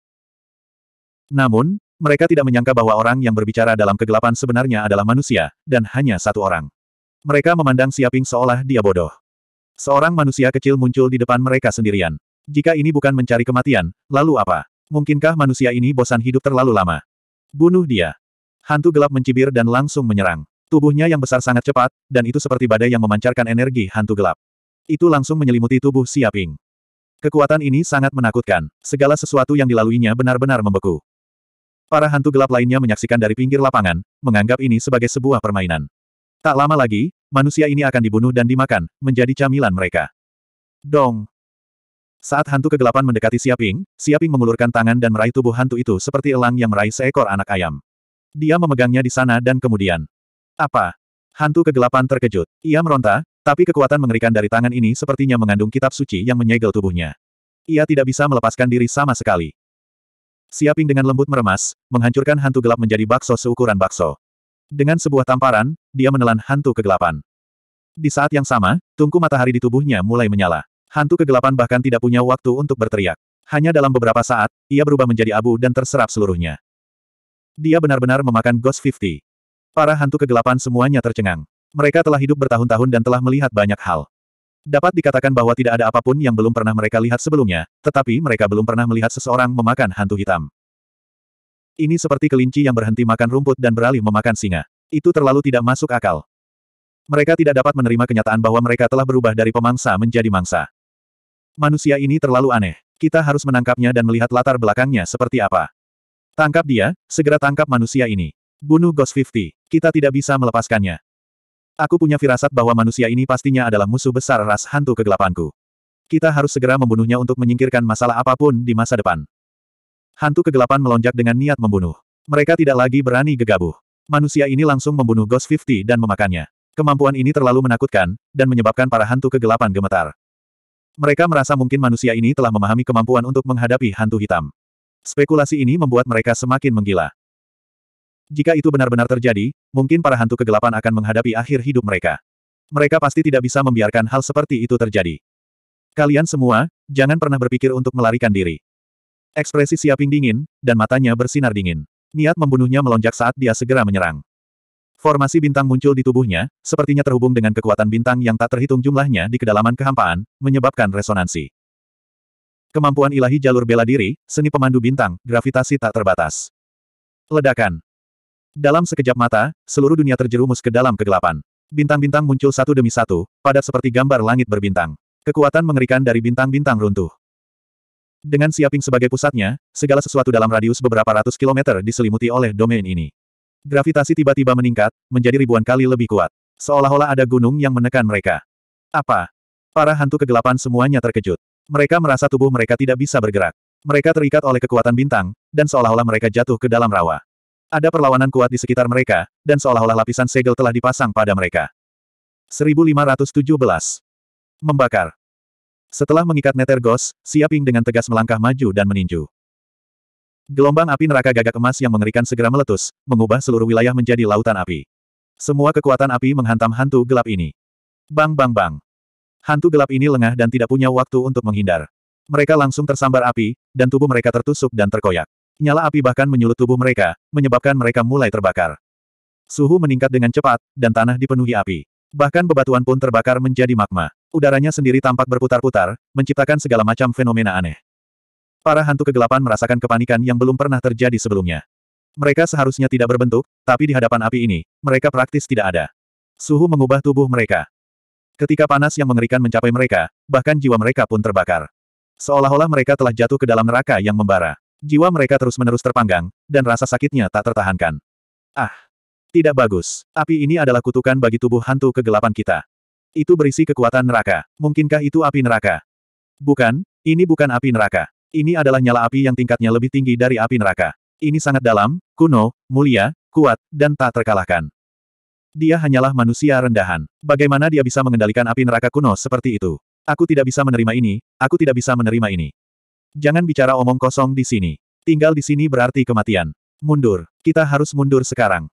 Namun, mereka tidak menyangka bahwa orang yang berbicara dalam kegelapan sebenarnya adalah manusia, dan hanya satu orang. Mereka memandang Siaping seolah dia bodoh. Seorang manusia kecil muncul di depan mereka sendirian. Jika ini bukan mencari kematian, lalu apa? Mungkinkah manusia ini bosan hidup terlalu lama? Bunuh dia. Hantu gelap mencibir dan langsung menyerang. Tubuhnya yang besar sangat cepat, dan itu seperti badai yang memancarkan energi hantu gelap. Itu langsung menyelimuti tubuh Siaping. Kekuatan ini sangat menakutkan. Segala sesuatu yang dilaluinya benar-benar membeku. Para hantu gelap lainnya menyaksikan dari pinggir lapangan, menganggap ini sebagai sebuah permainan. Tak lama lagi, manusia ini akan dibunuh dan dimakan, menjadi camilan mereka. Dong! Saat hantu kegelapan mendekati Siaping, Siaping mengulurkan tangan dan meraih tubuh hantu itu seperti elang yang meraih seekor anak ayam. Dia memegangnya di sana dan kemudian. Apa? Hantu kegelapan terkejut. Ia meronta, tapi kekuatan mengerikan dari tangan ini sepertinya mengandung kitab suci yang menyegel tubuhnya. Ia tidak bisa melepaskan diri sama sekali. Siaping dengan lembut meremas, menghancurkan hantu gelap menjadi bakso seukuran bakso. Dengan sebuah tamparan, dia menelan hantu kegelapan. Di saat yang sama, tungku matahari di tubuhnya mulai menyala. Hantu kegelapan bahkan tidak punya waktu untuk berteriak. Hanya dalam beberapa saat, ia berubah menjadi abu dan terserap seluruhnya. Dia benar-benar memakan Ghost 50. Para hantu kegelapan semuanya tercengang. Mereka telah hidup bertahun-tahun dan telah melihat banyak hal. Dapat dikatakan bahwa tidak ada apapun yang belum pernah mereka lihat sebelumnya, tetapi mereka belum pernah melihat seseorang memakan hantu hitam. Ini seperti kelinci yang berhenti makan rumput dan beralih memakan singa. Itu terlalu tidak masuk akal. Mereka tidak dapat menerima kenyataan bahwa mereka telah berubah dari pemangsa menjadi mangsa. Manusia ini terlalu aneh. Kita harus menangkapnya dan melihat latar belakangnya seperti apa. Tangkap dia, segera tangkap manusia ini. Bunuh Ghost 50. Kita tidak bisa melepaskannya. Aku punya firasat bahwa manusia ini pastinya adalah musuh besar ras hantu kegelapanku. Kita harus segera membunuhnya untuk menyingkirkan masalah apapun di masa depan. Hantu kegelapan melonjak dengan niat membunuh. Mereka tidak lagi berani gegabah. Manusia ini langsung membunuh Ghost 50 dan memakannya. Kemampuan ini terlalu menakutkan, dan menyebabkan para hantu kegelapan gemetar. Mereka merasa mungkin manusia ini telah memahami kemampuan untuk menghadapi hantu hitam. Spekulasi ini membuat mereka semakin menggila. Jika itu benar-benar terjadi, mungkin para hantu kegelapan akan menghadapi akhir hidup mereka. Mereka pasti tidak bisa membiarkan hal seperti itu terjadi. Kalian semua, jangan pernah berpikir untuk melarikan diri. Ekspresi siaping dingin, dan matanya bersinar dingin. Niat membunuhnya melonjak saat dia segera menyerang. Formasi bintang muncul di tubuhnya, sepertinya terhubung dengan kekuatan bintang yang tak terhitung jumlahnya di kedalaman kehampaan, menyebabkan resonansi. Kemampuan ilahi jalur bela diri, seni pemandu bintang, gravitasi tak terbatas. Ledakan. Dalam sekejap mata, seluruh dunia terjerumus ke dalam kegelapan. Bintang-bintang muncul satu demi satu, padat seperti gambar langit berbintang. Kekuatan mengerikan dari bintang-bintang runtuh. Dengan Siaping sebagai pusatnya, segala sesuatu dalam radius beberapa ratus kilometer diselimuti oleh domain ini. Gravitasi tiba-tiba meningkat, menjadi ribuan kali lebih kuat. Seolah-olah ada gunung yang menekan mereka. Apa? Para hantu kegelapan semuanya terkejut. Mereka merasa tubuh mereka tidak bisa bergerak. Mereka terikat oleh kekuatan bintang, dan seolah-olah mereka jatuh ke dalam rawa. Ada perlawanan kuat di sekitar mereka, dan seolah-olah lapisan segel telah dipasang pada mereka. 1517. Membakar. Setelah mengikat Netergos, Siaping dengan tegas melangkah maju dan meninju. Gelombang api neraka gagak emas yang mengerikan segera meletus, mengubah seluruh wilayah menjadi lautan api. Semua kekuatan api menghantam hantu gelap ini. Bang bang bang. Hantu gelap ini lengah dan tidak punya waktu untuk menghindar. Mereka langsung tersambar api, dan tubuh mereka tertusuk dan terkoyak. Nyala api bahkan menyulut tubuh mereka, menyebabkan mereka mulai terbakar. Suhu meningkat dengan cepat, dan tanah dipenuhi api. Bahkan bebatuan pun terbakar menjadi magma. Udaranya sendiri tampak berputar-putar, menciptakan segala macam fenomena aneh. Para hantu kegelapan merasakan kepanikan yang belum pernah terjadi sebelumnya. Mereka seharusnya tidak berbentuk, tapi di hadapan api ini, mereka praktis tidak ada. Suhu mengubah tubuh mereka. Ketika panas yang mengerikan mencapai mereka, bahkan jiwa mereka pun terbakar. Seolah-olah mereka telah jatuh ke dalam neraka yang membara. Jiwa mereka terus-menerus terpanggang, dan rasa sakitnya tak tertahankan. Ah! Tidak bagus. Api ini adalah kutukan bagi tubuh hantu kegelapan kita. Itu berisi kekuatan neraka. Mungkinkah itu api neraka? Bukan, ini bukan api neraka. Ini adalah nyala api yang tingkatnya lebih tinggi dari api neraka. Ini sangat dalam, kuno, mulia, kuat, dan tak terkalahkan. Dia hanyalah manusia rendahan. Bagaimana dia bisa mengendalikan api neraka kuno seperti itu? Aku tidak bisa menerima ini, aku tidak bisa menerima ini. Jangan bicara omong kosong di sini. Tinggal di sini berarti kematian. Mundur. Kita harus mundur sekarang.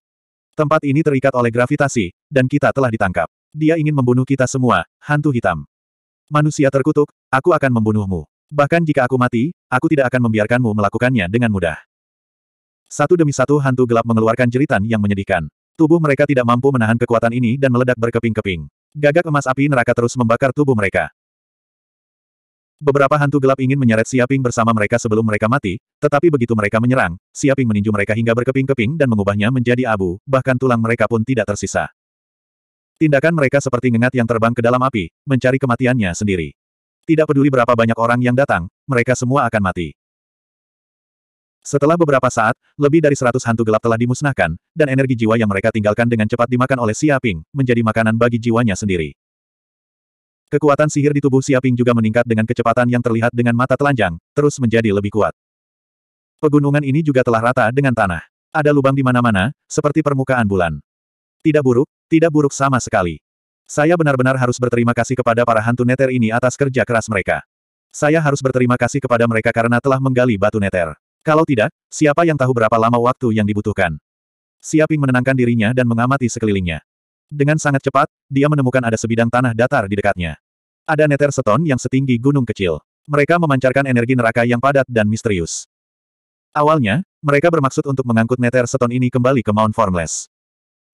Tempat ini terikat oleh gravitasi, dan kita telah ditangkap. Dia ingin membunuh kita semua, hantu hitam. Manusia terkutuk, aku akan membunuhmu. Bahkan jika aku mati, aku tidak akan membiarkanmu melakukannya dengan mudah. Satu demi satu hantu gelap mengeluarkan jeritan yang menyedihkan. Tubuh mereka tidak mampu menahan kekuatan ini dan meledak berkeping-keping. Gagak emas api neraka terus membakar tubuh mereka. Beberapa hantu gelap ingin menyeret Siaping bersama mereka sebelum mereka mati, tetapi begitu mereka menyerang, Siaping meninju mereka hingga berkeping-keping dan mengubahnya menjadi abu, bahkan tulang mereka pun tidak tersisa. Tindakan mereka seperti ngengat yang terbang ke dalam api, mencari kematiannya sendiri. Tidak peduli berapa banyak orang yang datang, mereka semua akan mati. Setelah beberapa saat, lebih dari seratus hantu gelap telah dimusnahkan, dan energi jiwa yang mereka tinggalkan dengan cepat dimakan oleh Siaping menjadi makanan bagi jiwanya sendiri. Kekuatan sihir di tubuh Siaping juga meningkat dengan kecepatan yang terlihat dengan mata telanjang, terus menjadi lebih kuat. Pegunungan ini juga telah rata dengan tanah. Ada lubang di mana-mana, seperti permukaan bulan. Tidak buruk, tidak buruk sama sekali. Saya benar-benar harus berterima kasih kepada para hantu neter ini atas kerja keras mereka. Saya harus berterima kasih kepada mereka karena telah menggali batu neter. Kalau tidak, siapa yang tahu berapa lama waktu yang dibutuhkan? Siaping menenangkan dirinya dan mengamati sekelilingnya. Dengan sangat cepat, dia menemukan ada sebidang tanah datar di dekatnya. Ada neter seton yang setinggi gunung kecil. Mereka memancarkan energi neraka yang padat dan misterius. Awalnya, mereka bermaksud untuk mengangkut neter seton ini kembali ke Mount Formless.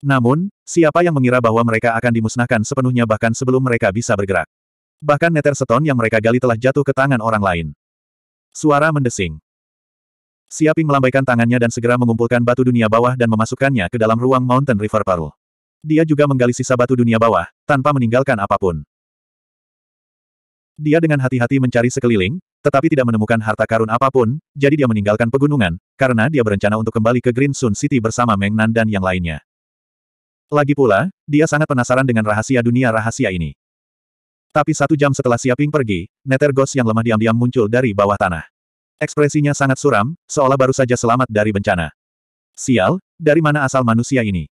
Namun, siapa yang mengira bahwa mereka akan dimusnahkan sepenuhnya bahkan sebelum mereka bisa bergerak. Bahkan neter seton yang mereka gali telah jatuh ke tangan orang lain. Suara mendesing. Siaping melambaikan tangannya dan segera mengumpulkan batu dunia bawah dan memasukkannya ke dalam ruang Mountain River Pearl. Dia juga menggali sisa batu dunia bawah, tanpa meninggalkan apapun. Dia dengan hati-hati mencari sekeliling, tetapi tidak menemukan harta karun apapun, jadi dia meninggalkan pegunungan, karena dia berencana untuk kembali ke Green Sun City bersama Meng Nan dan yang lainnya. Lagi pula, dia sangat penasaran dengan rahasia dunia rahasia ini. Tapi satu jam setelah Siaping pergi, Nether Ghost yang lemah diam-diam muncul dari bawah tanah. Ekspresinya sangat suram, seolah baru saja selamat dari bencana. Sial, dari mana asal manusia ini?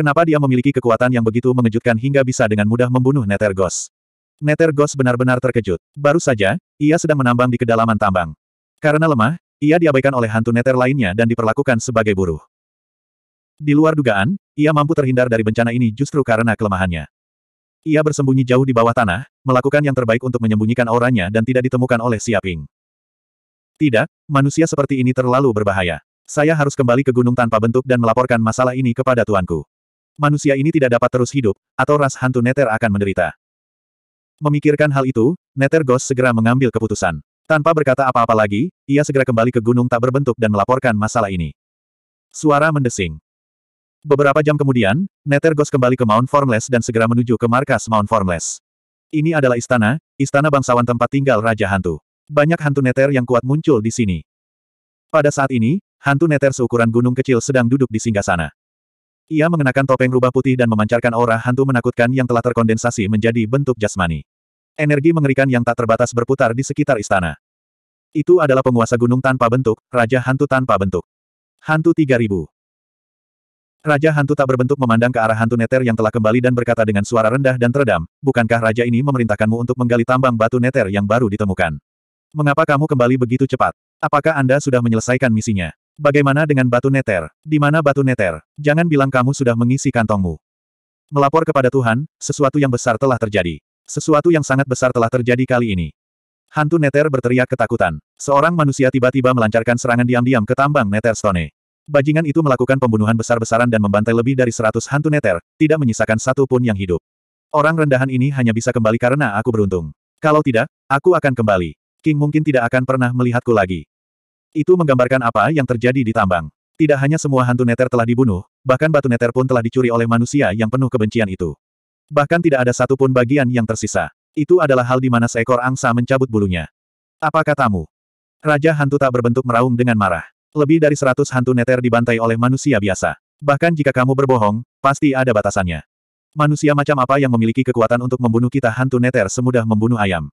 Kenapa dia memiliki kekuatan yang begitu mengejutkan hingga bisa dengan mudah membunuh Netergos? Netergos benar-benar terkejut. Baru saja, ia sedang menambang di kedalaman tambang. Karena lemah, ia diabaikan oleh hantu Nether lainnya dan diperlakukan sebagai buruh. Di luar dugaan, ia mampu terhindar dari bencana ini justru karena kelemahannya. Ia bersembunyi jauh di bawah tanah, melakukan yang terbaik untuk menyembunyikan auranya dan tidak ditemukan oleh Siaping. Tidak, manusia seperti ini terlalu berbahaya. Saya harus kembali ke gunung tanpa bentuk dan melaporkan masalah ini kepada tuanku manusia ini tidak dapat terus hidup, atau ras hantu Netter akan menderita. Memikirkan hal itu, Netter Ghost segera mengambil keputusan. Tanpa berkata apa-apa lagi, ia segera kembali ke gunung tak berbentuk dan melaporkan masalah ini. Suara mendesing. Beberapa jam kemudian, Netter Ghost kembali ke Mount Formless dan segera menuju ke markas Mount Formless. Ini adalah istana, istana bangsawan tempat tinggal Raja Hantu. Banyak hantu Netter yang kuat muncul di sini. Pada saat ini, hantu Netter seukuran gunung kecil sedang duduk di singgah sana. Ia mengenakan topeng rubah putih dan memancarkan aura hantu menakutkan yang telah terkondensasi menjadi bentuk jasmani. Energi mengerikan yang tak terbatas berputar di sekitar istana. Itu adalah penguasa gunung tanpa bentuk, Raja Hantu tanpa bentuk. Hantu 3000 Raja Hantu tak berbentuk memandang ke arah Hantu Neter yang telah kembali dan berkata dengan suara rendah dan teredam, Bukankah Raja ini memerintahkanmu untuk menggali tambang batu Neter yang baru ditemukan? Mengapa kamu kembali begitu cepat? Apakah Anda sudah menyelesaikan misinya? Bagaimana dengan batu neter? Di mana batu neter? Jangan bilang kamu sudah mengisi kantongmu. Melapor kepada Tuhan, sesuatu yang besar telah terjadi. Sesuatu yang sangat besar telah terjadi kali ini. Hantu neter berteriak ketakutan. Seorang manusia tiba-tiba melancarkan serangan diam-diam ke tambang neter stone. Bajingan itu melakukan pembunuhan besar-besaran dan membantai lebih dari seratus hantu neter, tidak menyisakan satu pun yang hidup. Orang rendahan ini hanya bisa kembali karena aku beruntung. Kalau tidak, aku akan kembali. King mungkin tidak akan pernah melihatku lagi. Itu menggambarkan apa yang terjadi di tambang. Tidak hanya semua hantu neter telah dibunuh, bahkan batu neter pun telah dicuri oleh manusia yang penuh kebencian itu. Bahkan tidak ada satupun bagian yang tersisa. Itu adalah hal di mana seekor angsa mencabut bulunya. Apa katamu? Raja hantu tak berbentuk meraung dengan marah. Lebih dari seratus hantu neter dibantai oleh manusia biasa. Bahkan jika kamu berbohong, pasti ada batasannya. Manusia macam apa yang memiliki kekuatan untuk membunuh kita hantu neter semudah membunuh ayam?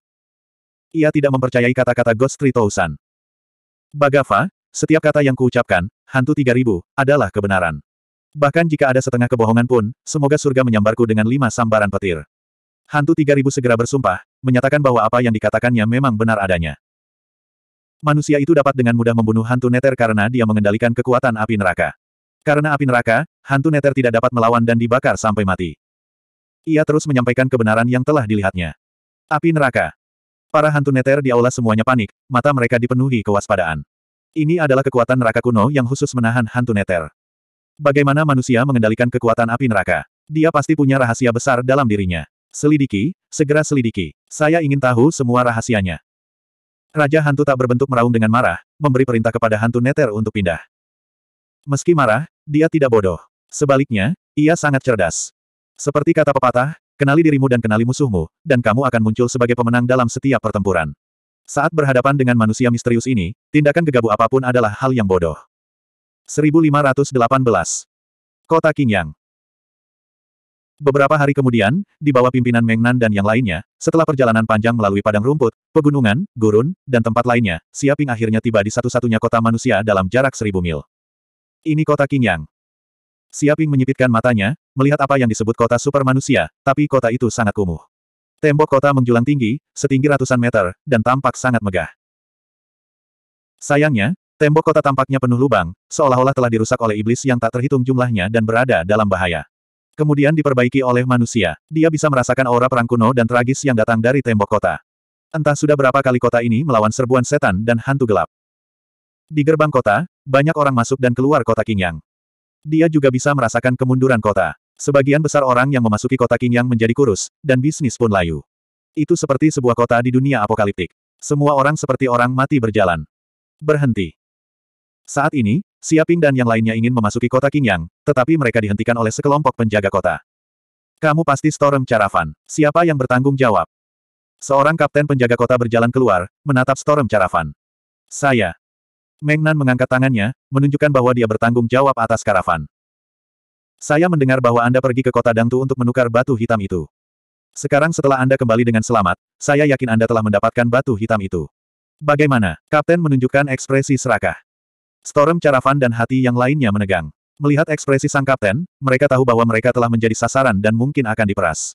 Ia tidak mempercayai kata-kata Ghost Tritousan. Bagava, setiap kata yang kuucapkan, hantu 3000, adalah kebenaran. Bahkan jika ada setengah kebohongan pun, semoga surga menyambarku dengan lima sambaran petir. Hantu 3000 segera bersumpah, menyatakan bahwa apa yang dikatakannya memang benar adanya. Manusia itu dapat dengan mudah membunuh hantu neter karena dia mengendalikan kekuatan api neraka. Karena api neraka, hantu neter tidak dapat melawan dan dibakar sampai mati. Ia terus menyampaikan kebenaran yang telah dilihatnya. Api neraka, Para hantu neter di aula semuanya panik, mata mereka dipenuhi kewaspadaan. Ini adalah kekuatan neraka kuno yang khusus menahan hantu neter. Bagaimana manusia mengendalikan kekuatan api neraka? Dia pasti punya rahasia besar dalam dirinya. Selidiki, segera selidiki. Saya ingin tahu semua rahasianya. Raja hantu tak berbentuk meraung dengan marah, memberi perintah kepada hantu neter untuk pindah. Meski marah, dia tidak bodoh. Sebaliknya, ia sangat cerdas. Seperti kata pepatah, Kenali dirimu dan kenali musuhmu, dan kamu akan muncul sebagai pemenang dalam setiap pertempuran. Saat berhadapan dengan manusia misterius ini, tindakan gegabah apapun adalah hal yang bodoh. 1518 Kota Qingyang Beberapa hari kemudian, di bawah pimpinan Mengnan dan yang lainnya, setelah perjalanan panjang melalui padang rumput, pegunungan, gurun, dan tempat lainnya, Siaping akhirnya tiba di satu-satunya kota manusia dalam jarak seribu mil. Ini kota Qingyang. Siaping menyipitkan matanya, melihat apa yang disebut kota super manusia, tapi kota itu sangat kumuh. Tembok kota menjulang tinggi, setinggi ratusan meter, dan tampak sangat megah. Sayangnya, tembok kota tampaknya penuh lubang, seolah-olah telah dirusak oleh iblis yang tak terhitung jumlahnya dan berada dalam bahaya. Kemudian diperbaiki oleh manusia, dia bisa merasakan aura perang kuno dan tragis yang datang dari tembok kota. Entah sudah berapa kali kota ini melawan serbuan setan dan hantu gelap. Di gerbang kota, banyak orang masuk dan keluar kota Qingyang. Dia juga bisa merasakan kemunduran kota. Sebagian besar orang yang memasuki kota yang menjadi kurus, dan bisnis pun layu. Itu seperti sebuah kota di dunia apokaliptik. Semua orang seperti orang mati berjalan. Berhenti. Saat ini, Siaping dan yang lainnya ingin memasuki kota Yang, tetapi mereka dihentikan oleh sekelompok penjaga kota. Kamu pasti Storm Caravan. Siapa yang bertanggung jawab? Seorang kapten penjaga kota berjalan keluar, menatap Storm Caravan. Saya. Meng mengangkat tangannya, menunjukkan bahwa dia bertanggung jawab atas karavan. Saya mendengar bahwa Anda pergi ke kota Dangtu untuk menukar batu hitam itu. Sekarang setelah Anda kembali dengan selamat, saya yakin Anda telah mendapatkan batu hitam itu. Bagaimana? Kapten menunjukkan ekspresi serakah. Storm Caravan dan hati yang lainnya menegang. Melihat ekspresi sang kapten, mereka tahu bahwa mereka telah menjadi sasaran dan mungkin akan diperas.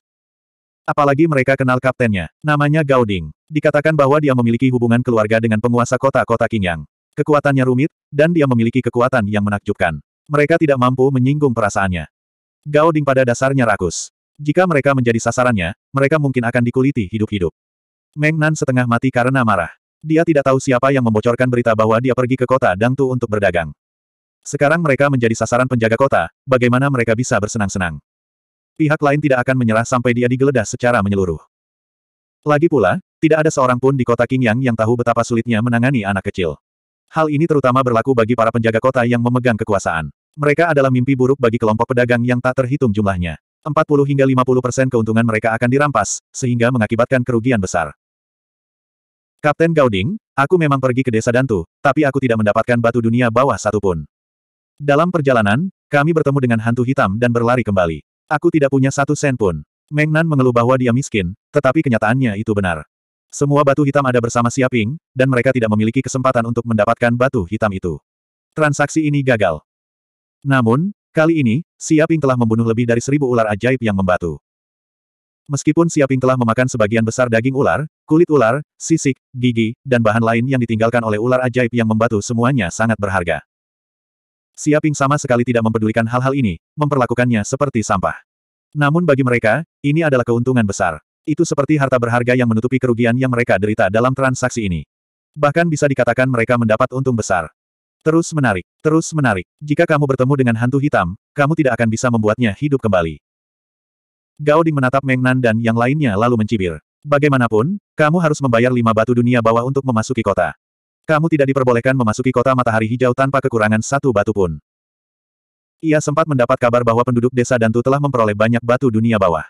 Apalagi mereka kenal kaptennya, namanya Gauding. Dikatakan bahwa dia memiliki hubungan keluarga dengan penguasa kota-kota Qingyang. Kekuatannya rumit, dan dia memiliki kekuatan yang menakjubkan. Mereka tidak mampu menyinggung perasaannya. Gao Ding pada dasarnya rakus. Jika mereka menjadi sasarannya, mereka mungkin akan dikuliti hidup-hidup. Meng Nan setengah mati karena marah. Dia tidak tahu siapa yang membocorkan berita bahwa dia pergi ke kota Dangtu untuk berdagang. Sekarang mereka menjadi sasaran penjaga kota, bagaimana mereka bisa bersenang-senang. Pihak lain tidak akan menyerah sampai dia digeledah secara menyeluruh. Lagi pula, tidak ada seorang pun di kota Qingyang yang tahu betapa sulitnya menangani anak kecil. Hal ini terutama berlaku bagi para penjaga kota yang memegang kekuasaan. Mereka adalah mimpi buruk bagi kelompok pedagang yang tak terhitung jumlahnya. 40 hingga 50 persen keuntungan mereka akan dirampas, sehingga mengakibatkan kerugian besar. Kapten Gauding, aku memang pergi ke desa Dantu, tapi aku tidak mendapatkan batu dunia bawah satupun. Dalam perjalanan, kami bertemu dengan hantu hitam dan berlari kembali. Aku tidak punya satu sen pun. Mengnan mengeluh bahwa dia miskin, tetapi kenyataannya itu benar. Semua batu hitam ada bersama Siaping, dan mereka tidak memiliki kesempatan untuk mendapatkan batu hitam itu. Transaksi ini gagal. Namun, kali ini, Siaping telah membunuh lebih dari seribu ular ajaib yang membatu. Meskipun Siaping telah memakan sebagian besar daging ular, kulit ular, sisik, gigi, dan bahan lain yang ditinggalkan oleh ular ajaib yang membatu semuanya sangat berharga. Siaping sama sekali tidak mempedulikan hal-hal ini, memperlakukannya seperti sampah. Namun bagi mereka, ini adalah keuntungan besar. Itu seperti harta berharga yang menutupi kerugian yang mereka derita dalam transaksi ini. Bahkan bisa dikatakan mereka mendapat untung besar. Terus menarik, terus menarik. Jika kamu bertemu dengan hantu hitam, kamu tidak akan bisa membuatnya hidup kembali. Gao Ding menatap Meng Nan dan yang lainnya lalu mencibir. Bagaimanapun, kamu harus membayar lima batu dunia bawah untuk memasuki kota. Kamu tidak diperbolehkan memasuki kota matahari hijau tanpa kekurangan satu batu pun. Ia sempat mendapat kabar bahwa penduduk desa Dantu telah memperoleh banyak batu dunia bawah.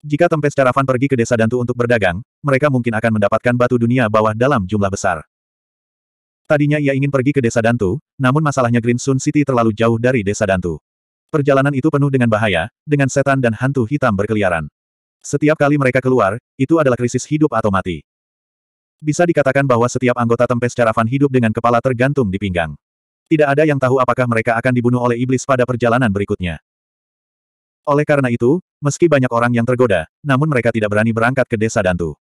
Jika Tempe Caravan pergi ke desa Dantu untuk berdagang, mereka mungkin akan mendapatkan batu dunia bawah dalam jumlah besar. Tadinya ia ingin pergi ke desa Dantu, namun masalahnya Green Sun City terlalu jauh dari desa Dantu. Perjalanan itu penuh dengan bahaya, dengan setan dan hantu hitam berkeliaran. Setiap kali mereka keluar, itu adalah krisis hidup atau mati. Bisa dikatakan bahwa setiap anggota Tempe Caravan hidup dengan kepala tergantung di pinggang. Tidak ada yang tahu apakah mereka akan dibunuh oleh iblis pada perjalanan berikutnya. Oleh karena itu, meski banyak orang yang tergoda, namun mereka tidak berani berangkat ke desa Dantu.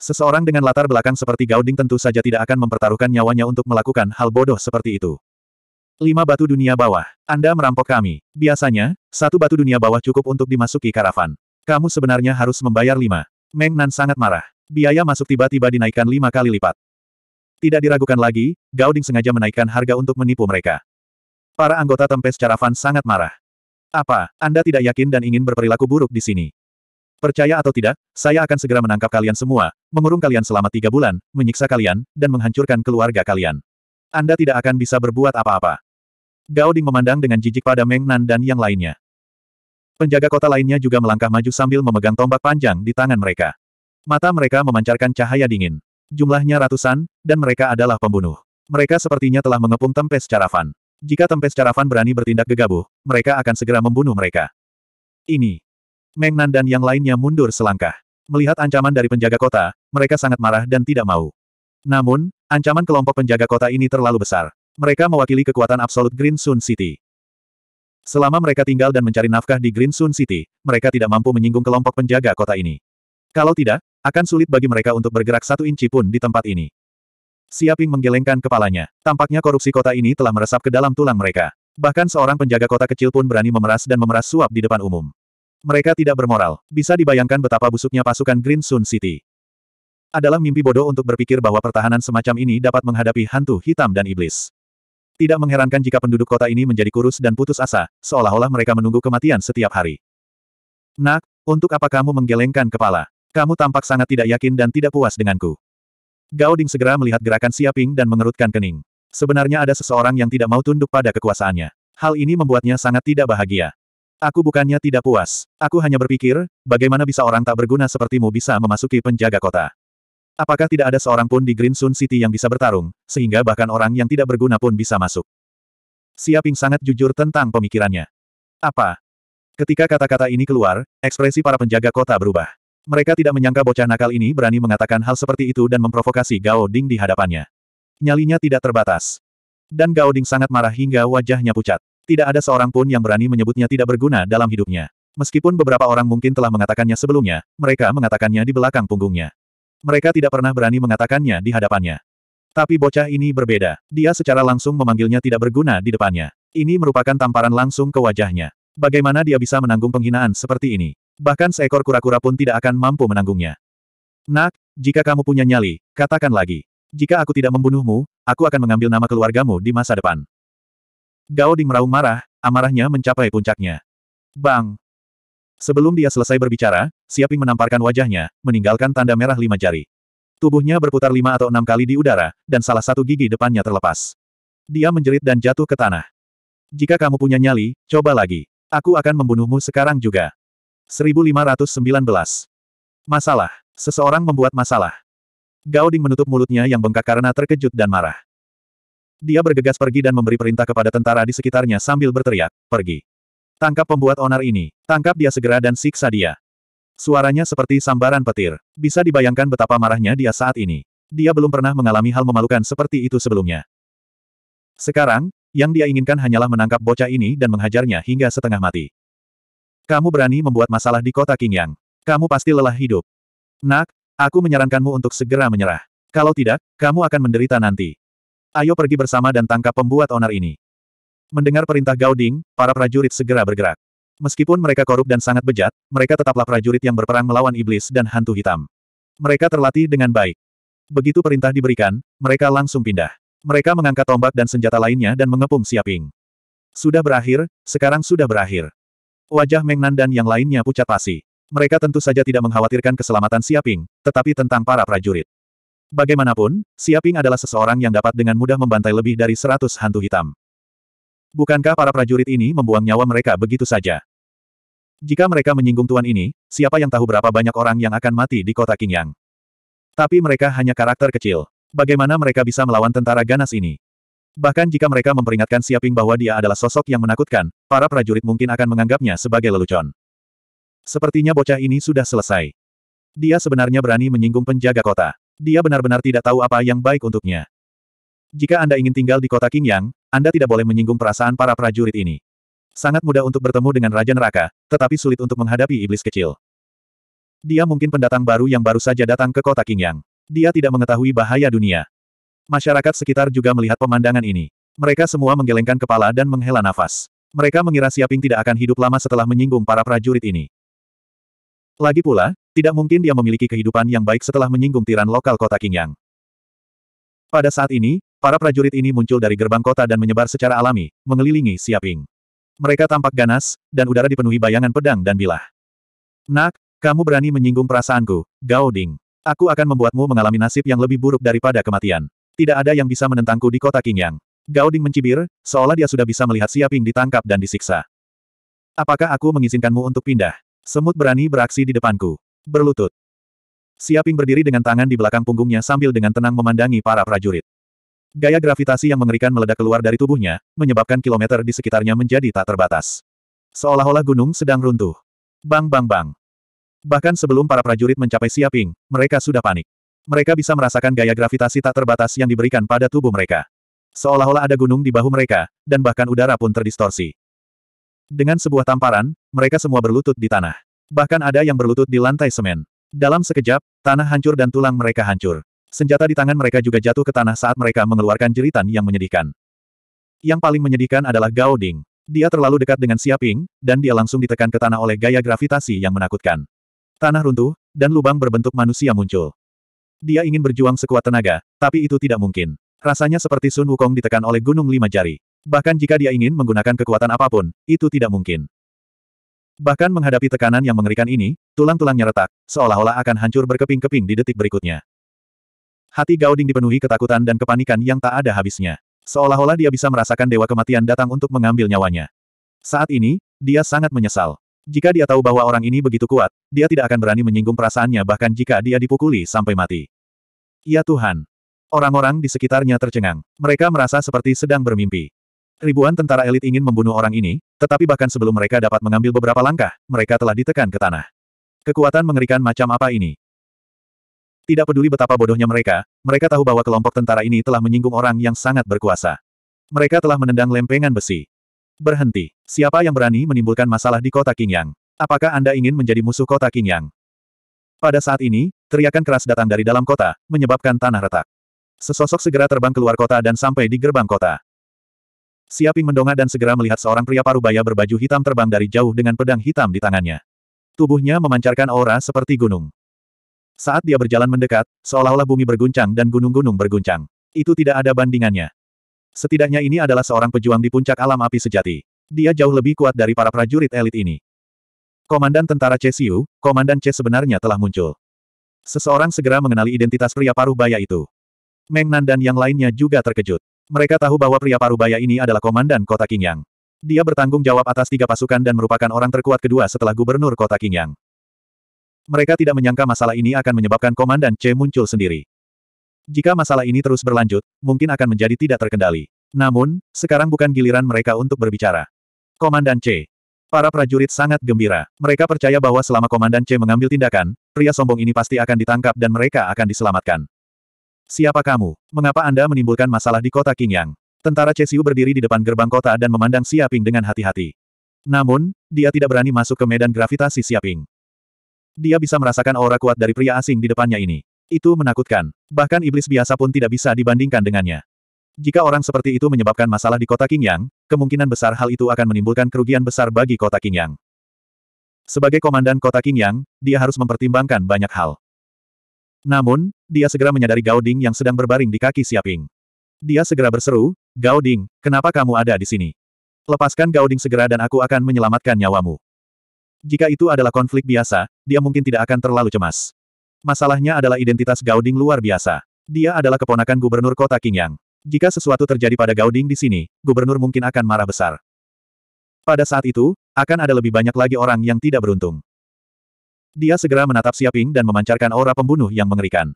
Seseorang dengan latar belakang seperti Gauding tentu saja tidak akan mempertaruhkan nyawanya untuk melakukan hal bodoh seperti itu. Lima batu dunia bawah. Anda merampok kami. Biasanya, satu batu dunia bawah cukup untuk dimasuki karavan. Kamu sebenarnya harus membayar lima. Meng Nan sangat marah. Biaya masuk tiba-tiba dinaikkan lima kali lipat. Tidak diragukan lagi, Gauding sengaja menaikkan harga untuk menipu mereka. Para anggota Tempes Caravan sangat marah. Apa, Anda tidak yakin dan ingin berperilaku buruk di sini? Percaya atau tidak, saya akan segera menangkap kalian semua, mengurung kalian selama tiga bulan, menyiksa kalian, dan menghancurkan keluarga kalian. Anda tidak akan bisa berbuat apa-apa. Gao Ding memandang dengan jijik pada Meng Nan dan yang lainnya. Penjaga kota lainnya juga melangkah maju sambil memegang tombak panjang di tangan mereka. Mata mereka memancarkan cahaya dingin. Jumlahnya ratusan, dan mereka adalah pembunuh. Mereka sepertinya telah mengepung tempe secara fan. Jika Tempes Caravan berani bertindak gegabah, mereka akan segera membunuh mereka. Ini. Meng Nan dan yang lainnya mundur selangkah. Melihat ancaman dari penjaga kota, mereka sangat marah dan tidak mau. Namun, ancaman kelompok penjaga kota ini terlalu besar. Mereka mewakili kekuatan absolut Green Sun City. Selama mereka tinggal dan mencari nafkah di Green Sun City, mereka tidak mampu menyinggung kelompok penjaga kota ini. Kalau tidak, akan sulit bagi mereka untuk bergerak satu inci pun di tempat ini. Siaping menggelengkan kepalanya. Tampaknya korupsi kota ini telah meresap ke dalam tulang mereka. Bahkan seorang penjaga kota kecil pun berani memeras dan memeras suap di depan umum. Mereka tidak bermoral. Bisa dibayangkan betapa busuknya pasukan Green Sun City. Adalah mimpi bodoh untuk berpikir bahwa pertahanan semacam ini dapat menghadapi hantu hitam dan iblis. Tidak mengherankan jika penduduk kota ini menjadi kurus dan putus asa, seolah-olah mereka menunggu kematian setiap hari. Nak, untuk apa kamu menggelengkan kepala? Kamu tampak sangat tidak yakin dan tidak puas denganku. Gao Ding segera melihat gerakan Siaping dan mengerutkan kening. Sebenarnya ada seseorang yang tidak mau tunduk pada kekuasaannya. Hal ini membuatnya sangat tidak bahagia. Aku bukannya tidak puas. Aku hanya berpikir, bagaimana bisa orang tak berguna sepertimu bisa memasuki penjaga kota. Apakah tidak ada seorang pun di Green Sun City yang bisa bertarung, sehingga bahkan orang yang tidak berguna pun bisa masuk. Siaping sangat jujur tentang pemikirannya. Apa? Ketika kata-kata ini keluar, ekspresi para penjaga kota berubah. Mereka tidak menyangka bocah nakal ini berani mengatakan hal seperti itu dan memprovokasi Gao Ding di hadapannya. Nyalinya tidak terbatas. Dan Gao Ding sangat marah hingga wajahnya pucat. Tidak ada seorang pun yang berani menyebutnya tidak berguna dalam hidupnya. Meskipun beberapa orang mungkin telah mengatakannya sebelumnya, mereka mengatakannya di belakang punggungnya. Mereka tidak pernah berani mengatakannya di hadapannya. Tapi bocah ini berbeda. Dia secara langsung memanggilnya tidak berguna di depannya. Ini merupakan tamparan langsung ke wajahnya. Bagaimana dia bisa menanggung penghinaan seperti ini? Bahkan seekor kura-kura pun tidak akan mampu menanggungnya. Nak, jika kamu punya nyali, katakan lagi. Jika aku tidak membunuhmu, aku akan mengambil nama keluargamu di masa depan. Gao Ding meraung marah, amarahnya mencapai puncaknya. Bang! Sebelum dia selesai berbicara, Siaping menamparkan wajahnya, meninggalkan tanda merah lima jari. Tubuhnya berputar lima atau enam kali di udara, dan salah satu gigi depannya terlepas. Dia menjerit dan jatuh ke tanah. Jika kamu punya nyali, coba lagi. Aku akan membunuhmu sekarang juga. 1519. Masalah. Seseorang membuat masalah. Gao Ding menutup mulutnya yang bengkak karena terkejut dan marah. Dia bergegas pergi dan memberi perintah kepada tentara di sekitarnya sambil berteriak, pergi. Tangkap pembuat onar ini, tangkap dia segera dan siksa dia. Suaranya seperti sambaran petir. Bisa dibayangkan betapa marahnya dia saat ini. Dia belum pernah mengalami hal memalukan seperti itu sebelumnya. Sekarang, yang dia inginkan hanyalah menangkap bocah ini dan menghajarnya hingga setengah mati. Kamu berani membuat masalah di kota Qingyang. Kamu pasti lelah hidup. Nak, aku menyarankanmu untuk segera menyerah. Kalau tidak, kamu akan menderita nanti. Ayo pergi bersama dan tangkap pembuat onar ini. Mendengar perintah Gauding, para prajurit segera bergerak. Meskipun mereka korup dan sangat bejat, mereka tetaplah prajurit yang berperang melawan iblis dan hantu hitam. Mereka terlatih dengan baik. Begitu perintah diberikan, mereka langsung pindah. Mereka mengangkat tombak dan senjata lainnya dan mengepung Siaping. Sudah berakhir, sekarang sudah berakhir. Wajah Mengnan dan yang lainnya pucat pasi. Mereka tentu saja tidak mengkhawatirkan keselamatan Siaping, tetapi tentang para prajurit. Bagaimanapun, Siaping adalah seseorang yang dapat dengan mudah membantai lebih dari seratus hantu hitam. Bukankah para prajurit ini membuang nyawa mereka begitu saja? Jika mereka menyinggung tuan ini, siapa yang tahu berapa banyak orang yang akan mati di kota Qingyang? Tapi mereka hanya karakter kecil. Bagaimana mereka bisa melawan tentara ganas ini? Bahkan jika mereka memperingatkan Siaping bahwa dia adalah sosok yang menakutkan, para prajurit mungkin akan menganggapnya sebagai lelucon. Sepertinya bocah ini sudah selesai. Dia sebenarnya berani menyinggung penjaga kota. Dia benar-benar tidak tahu apa yang baik untuknya. Jika Anda ingin tinggal di kota Qingyang, Anda tidak boleh menyinggung perasaan para prajurit ini. Sangat mudah untuk bertemu dengan Raja Neraka, tetapi sulit untuk menghadapi iblis kecil. Dia mungkin pendatang baru yang baru saja datang ke kota Qingyang. Dia tidak mengetahui bahaya dunia. Masyarakat sekitar juga melihat pemandangan ini. Mereka semua menggelengkan kepala dan menghela nafas. Mereka mengira Siaping tidak akan hidup lama setelah menyinggung para prajurit ini. Lagi pula, tidak mungkin dia memiliki kehidupan yang baik setelah menyinggung tiran lokal kota Qingyang. Pada saat ini, para prajurit ini muncul dari gerbang kota dan menyebar secara alami, mengelilingi Siaping. Mereka tampak ganas, dan udara dipenuhi bayangan pedang dan bilah. Nak, kamu berani menyinggung perasaanku, Gao Ding. Aku akan membuatmu mengalami nasib yang lebih buruk daripada kematian. Tidak ada yang bisa menentangku di kota Qingyang. Gao mencibir, seolah dia sudah bisa melihat Siaping ditangkap dan disiksa. Apakah aku mengizinkanmu untuk pindah? Semut berani beraksi di depanku. Berlutut. Siaping berdiri dengan tangan di belakang punggungnya sambil dengan tenang memandangi para prajurit. Gaya gravitasi yang mengerikan meledak keluar dari tubuhnya, menyebabkan kilometer di sekitarnya menjadi tak terbatas. Seolah-olah gunung sedang runtuh. Bang bang bang. Bahkan sebelum para prajurit mencapai Siaping, mereka sudah panik. Mereka bisa merasakan gaya gravitasi tak terbatas yang diberikan pada tubuh mereka. Seolah-olah ada gunung di bahu mereka, dan bahkan udara pun terdistorsi. Dengan sebuah tamparan, mereka semua berlutut di tanah. Bahkan ada yang berlutut di lantai semen. Dalam sekejap, tanah hancur dan tulang mereka hancur. Senjata di tangan mereka juga jatuh ke tanah saat mereka mengeluarkan jeritan yang menyedihkan. Yang paling menyedihkan adalah Gao Ding. Dia terlalu dekat dengan Siaping, dan dia langsung ditekan ke tanah oleh gaya gravitasi yang menakutkan. Tanah runtuh, dan lubang berbentuk manusia muncul. Dia ingin berjuang sekuat tenaga, tapi itu tidak mungkin. Rasanya seperti Sun Wukong ditekan oleh gunung lima jari. Bahkan jika dia ingin menggunakan kekuatan apapun, itu tidak mungkin. Bahkan menghadapi tekanan yang mengerikan ini, tulang-tulangnya retak, seolah-olah akan hancur berkeping-keping di detik berikutnya. Hati Gauding dipenuhi ketakutan dan kepanikan yang tak ada habisnya. Seolah-olah dia bisa merasakan dewa kematian datang untuk mengambil nyawanya. Saat ini, dia sangat menyesal. Jika dia tahu bahwa orang ini begitu kuat, dia tidak akan berani menyinggung perasaannya bahkan jika dia dipukuli sampai mati. Ya Tuhan. Orang-orang di sekitarnya tercengang. Mereka merasa seperti sedang bermimpi. Ribuan tentara elit ingin membunuh orang ini, tetapi bahkan sebelum mereka dapat mengambil beberapa langkah, mereka telah ditekan ke tanah. Kekuatan mengerikan macam apa ini? Tidak peduli betapa bodohnya mereka, mereka tahu bahwa kelompok tentara ini telah menyinggung orang yang sangat berkuasa. Mereka telah menendang lempengan besi. Berhenti. Siapa yang berani menimbulkan masalah di kota Qingyang? Apakah Anda ingin menjadi musuh kota Qingyang? Pada saat ini, teriakan keras datang dari dalam kota, menyebabkan tanah retak. Sesosok segera terbang keluar kota dan sampai di gerbang kota. Siaping mendongak dan segera melihat seorang pria parubaya berbaju hitam terbang dari jauh dengan pedang hitam di tangannya. Tubuhnya memancarkan aura seperti gunung. Saat dia berjalan mendekat, seolah-olah bumi berguncang dan gunung-gunung berguncang. Itu tidak ada bandingannya. Setidaknya ini adalah seorang pejuang di puncak alam api sejati. Dia jauh lebih kuat dari para prajurit elit ini. Komandan tentara Cesiu, Komandan C sebenarnya telah muncul. Seseorang segera mengenali identitas pria paruh baya itu. Meng dan yang lainnya juga terkejut. Mereka tahu bahwa pria paruh baya ini adalah komandan kota Qingyang. Dia bertanggung jawab atas tiga pasukan dan merupakan orang terkuat kedua setelah gubernur kota Qingyang. Mereka tidak menyangka masalah ini akan menyebabkan Komandan C muncul sendiri. Jika masalah ini terus berlanjut, mungkin akan menjadi tidak terkendali. Namun, sekarang bukan giliran mereka untuk berbicara. Komandan C. Para prajurit sangat gembira. Mereka percaya bahwa selama Komandan C mengambil tindakan, pria sombong ini pasti akan ditangkap dan mereka akan diselamatkan. Siapa kamu? Mengapa Anda menimbulkan masalah di kota Qingyang? Tentara Cesiu berdiri di depan gerbang kota dan memandang Siaping dengan hati-hati. Namun, dia tidak berani masuk ke medan gravitasi Siaping. Dia bisa merasakan aura kuat dari pria asing di depannya ini. Itu menakutkan. Bahkan iblis biasa pun tidak bisa dibandingkan dengannya. Jika orang seperti itu menyebabkan masalah di kota Qingyang, kemungkinan besar hal itu akan menimbulkan kerugian besar bagi kota Qingyang. Sebagai komandan kota Qingyang, dia harus mempertimbangkan banyak hal. Namun, dia segera menyadari Gao Ding yang sedang berbaring di kaki Siaping. Dia segera berseru, Gao Ding, kenapa kamu ada di sini? Lepaskan Gao Ding segera dan aku akan menyelamatkan nyawamu. Jika itu adalah konflik biasa, dia mungkin tidak akan terlalu cemas. Masalahnya adalah identitas Gauding luar biasa. Dia adalah keponakan gubernur kota Qingyang. Jika sesuatu terjadi pada Gauding di sini, gubernur mungkin akan marah besar. Pada saat itu, akan ada lebih banyak lagi orang yang tidak beruntung. Dia segera menatap Siaping dan memancarkan aura pembunuh yang mengerikan.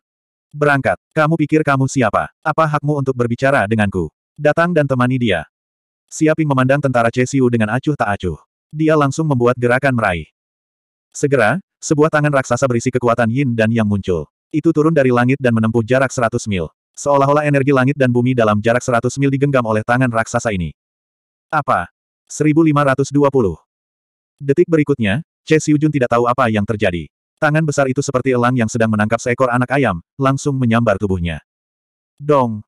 Berangkat, kamu pikir kamu siapa? Apa hakmu untuk berbicara denganku? Datang dan temani dia. Siaping memandang tentara Cesiu dengan acuh tak acuh. Dia langsung membuat gerakan meraih. Segera, sebuah tangan raksasa berisi kekuatan yin dan yang muncul. Itu turun dari langit dan menempuh jarak 100 mil. Seolah-olah energi langit dan bumi dalam jarak 100 mil digenggam oleh tangan raksasa ini. Apa? 1520. Detik berikutnya, Che Xiujun tidak tahu apa yang terjadi. Tangan besar itu seperti elang yang sedang menangkap seekor anak ayam, langsung menyambar tubuhnya. Dong!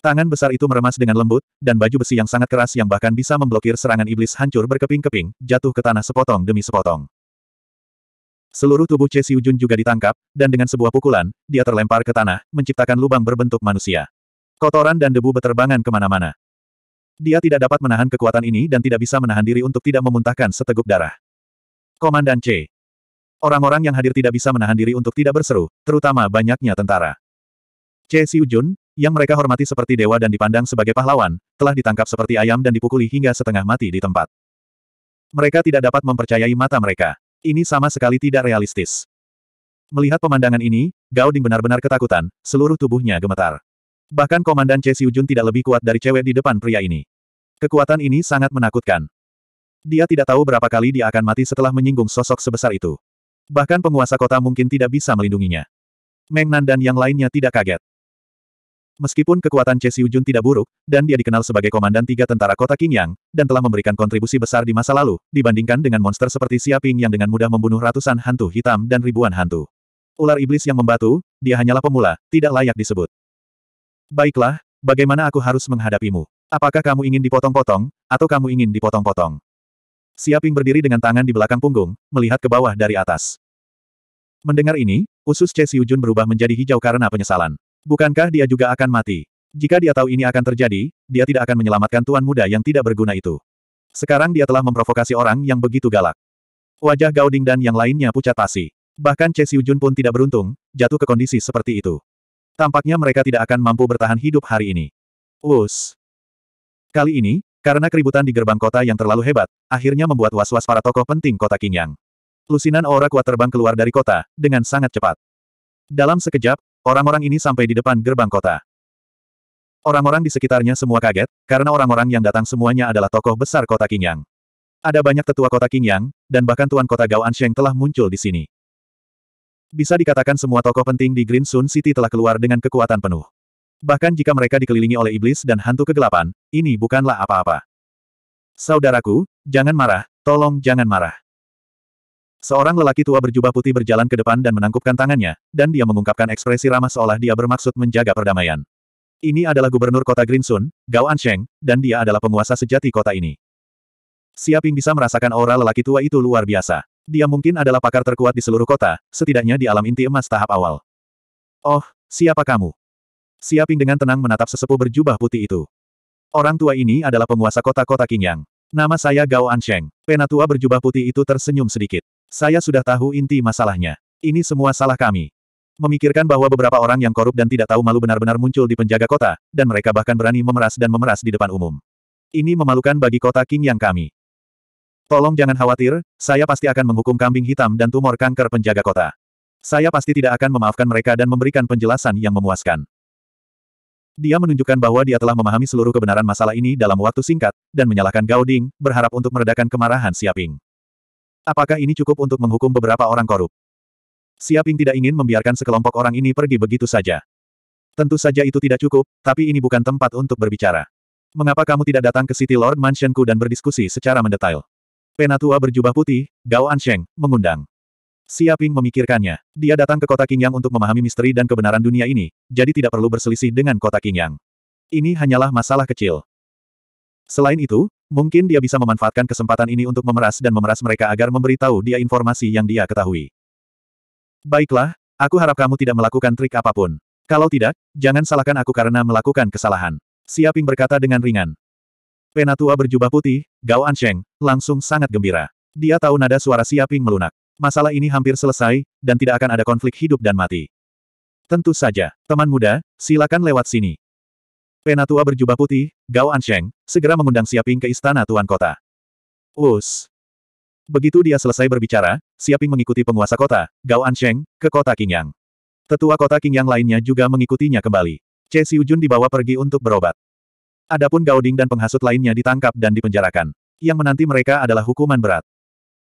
Tangan besar itu meremas dengan lembut, dan baju besi yang sangat keras yang bahkan bisa memblokir serangan iblis hancur berkeping-keping, jatuh ke tanah sepotong demi sepotong. Seluruh tubuh Che Jun juga ditangkap, dan dengan sebuah pukulan, dia terlempar ke tanah, menciptakan lubang berbentuk manusia. Kotoran dan debu beterbangan kemana-mana. Dia tidak dapat menahan kekuatan ini dan tidak bisa menahan diri untuk tidak memuntahkan seteguk darah. Komandan C. Orang-orang yang hadir tidak bisa menahan diri untuk tidak berseru, terutama banyaknya tentara. Che Jun, yang mereka hormati seperti dewa dan dipandang sebagai pahlawan, telah ditangkap seperti ayam dan dipukuli hingga setengah mati di tempat. Mereka tidak dapat mempercayai mata mereka. Ini sama sekali tidak realistis. Melihat pemandangan ini, Gao Ding benar-benar ketakutan, seluruh tubuhnya gemetar. Bahkan Komandan Che Jun tidak lebih kuat dari cewek di depan pria ini. Kekuatan ini sangat menakutkan. Dia tidak tahu berapa kali dia akan mati setelah menyinggung sosok sebesar itu. Bahkan penguasa kota mungkin tidak bisa melindunginya. Meng Nan dan yang lainnya tidak kaget. Meskipun kekuatan Che Jun tidak buruk, dan dia dikenal sebagai komandan tiga tentara kota Qingyang, dan telah memberikan kontribusi besar di masa lalu, dibandingkan dengan monster seperti Siaping yang dengan mudah membunuh ratusan hantu hitam dan ribuan hantu. Ular iblis yang membatu, dia hanyalah pemula, tidak layak disebut. Baiklah, bagaimana aku harus menghadapimu? Apakah kamu ingin dipotong-potong, atau kamu ingin dipotong-potong? Siaping berdiri dengan tangan di belakang punggung, melihat ke bawah dari atas. Mendengar ini, usus Che Jun berubah menjadi hijau karena penyesalan. Bukankah dia juga akan mati? Jika dia tahu ini akan terjadi, dia tidak akan menyelamatkan tuan muda yang tidak berguna itu. Sekarang dia telah memprovokasi orang yang begitu galak. Wajah Gauding dan yang lainnya pucat pasi. Bahkan Che Xiujun pun tidak beruntung, jatuh ke kondisi seperti itu. Tampaknya mereka tidak akan mampu bertahan hidup hari ini. Us. Kali ini, karena keributan di gerbang kota yang terlalu hebat, akhirnya membuat was-was para tokoh penting kota Qingyang. Lusinan aura kuat terbang keluar dari kota, dengan sangat cepat. Dalam sekejap, orang-orang ini sampai di depan gerbang kota. Orang-orang di sekitarnya semua kaget, karena orang-orang yang datang semuanya adalah tokoh besar kota Qingyang. Ada banyak tetua kota Qingyang, dan bahkan tuan kota Gao Ansheng telah muncul di sini. Bisa dikatakan semua tokoh penting di Green Sun City telah keluar dengan kekuatan penuh. Bahkan jika mereka dikelilingi oleh iblis dan hantu kegelapan, ini bukanlah apa-apa. Saudaraku, jangan marah, tolong jangan marah. Seorang lelaki tua berjubah putih berjalan ke depan dan menangkupkan tangannya, dan dia mengungkapkan ekspresi ramah seolah dia bermaksud menjaga perdamaian. Ini adalah gubernur kota Grinsun, Gao Ansheng, dan dia adalah penguasa sejati kota ini. Siaping bisa merasakan aura lelaki tua itu luar biasa. Dia mungkin adalah pakar terkuat di seluruh kota, setidaknya di alam inti emas tahap awal. Oh, siapa kamu? Siaping dengan tenang menatap sesepuh berjubah putih itu. Orang tua ini adalah penguasa kota-kota Qingyang. Nama saya Gao Ansheng. Penatua berjubah putih itu tersenyum sedikit. Saya sudah tahu inti masalahnya. Ini semua salah kami. Memikirkan bahwa beberapa orang yang korup dan tidak tahu malu benar-benar muncul di penjaga kota, dan mereka bahkan berani memeras dan memeras di depan umum. Ini memalukan bagi kota King yang kami. Tolong jangan khawatir, saya pasti akan menghukum kambing hitam dan tumor kanker penjaga kota. Saya pasti tidak akan memaafkan mereka dan memberikan penjelasan yang memuaskan. Dia menunjukkan bahwa dia telah memahami seluruh kebenaran masalah ini dalam waktu singkat, dan menyalahkan Gao berharap untuk meredakan kemarahan Siaping. Apakah ini cukup untuk menghukum beberapa orang korup? Siaping tidak ingin membiarkan sekelompok orang ini pergi begitu saja. Tentu saja itu tidak cukup, tapi ini bukan tempat untuk berbicara. Mengapa kamu tidak datang ke City Lord Mansionku dan berdiskusi secara mendetail? Penatua berjubah putih, Gao Ansheng, mengundang. Siaping memikirkannya. Dia datang ke kota Qingyang untuk memahami misteri dan kebenaran dunia ini, jadi tidak perlu berselisih dengan kota Qingyang. Ini hanyalah masalah kecil. Selain itu, Mungkin dia bisa memanfaatkan kesempatan ini untuk memeras dan memeras mereka agar memberitahu dia informasi yang dia ketahui. Baiklah, aku harap kamu tidak melakukan trik apapun. Kalau tidak, jangan salahkan aku karena melakukan kesalahan. Siaping berkata dengan ringan. Penatua berjubah putih, Gao Ansheng, langsung sangat gembira. Dia tahu nada suara Siaping melunak. Masalah ini hampir selesai, dan tidak akan ada konflik hidup dan mati. Tentu saja, teman muda, silakan lewat sini. Penatua berjubah putih, Gao Ansheng, segera mengundang Siaping ke istana Tuan Kota. Us. Begitu dia selesai berbicara, Siaping mengikuti penguasa kota, Gao Ansheng, ke kota Qingyang. Tetua kota Qingyang lainnya juga mengikutinya kembali. Che Siujun dibawa pergi untuk berobat. Adapun Gao Ding dan penghasut lainnya ditangkap dan dipenjarakan. Yang menanti mereka adalah hukuman berat.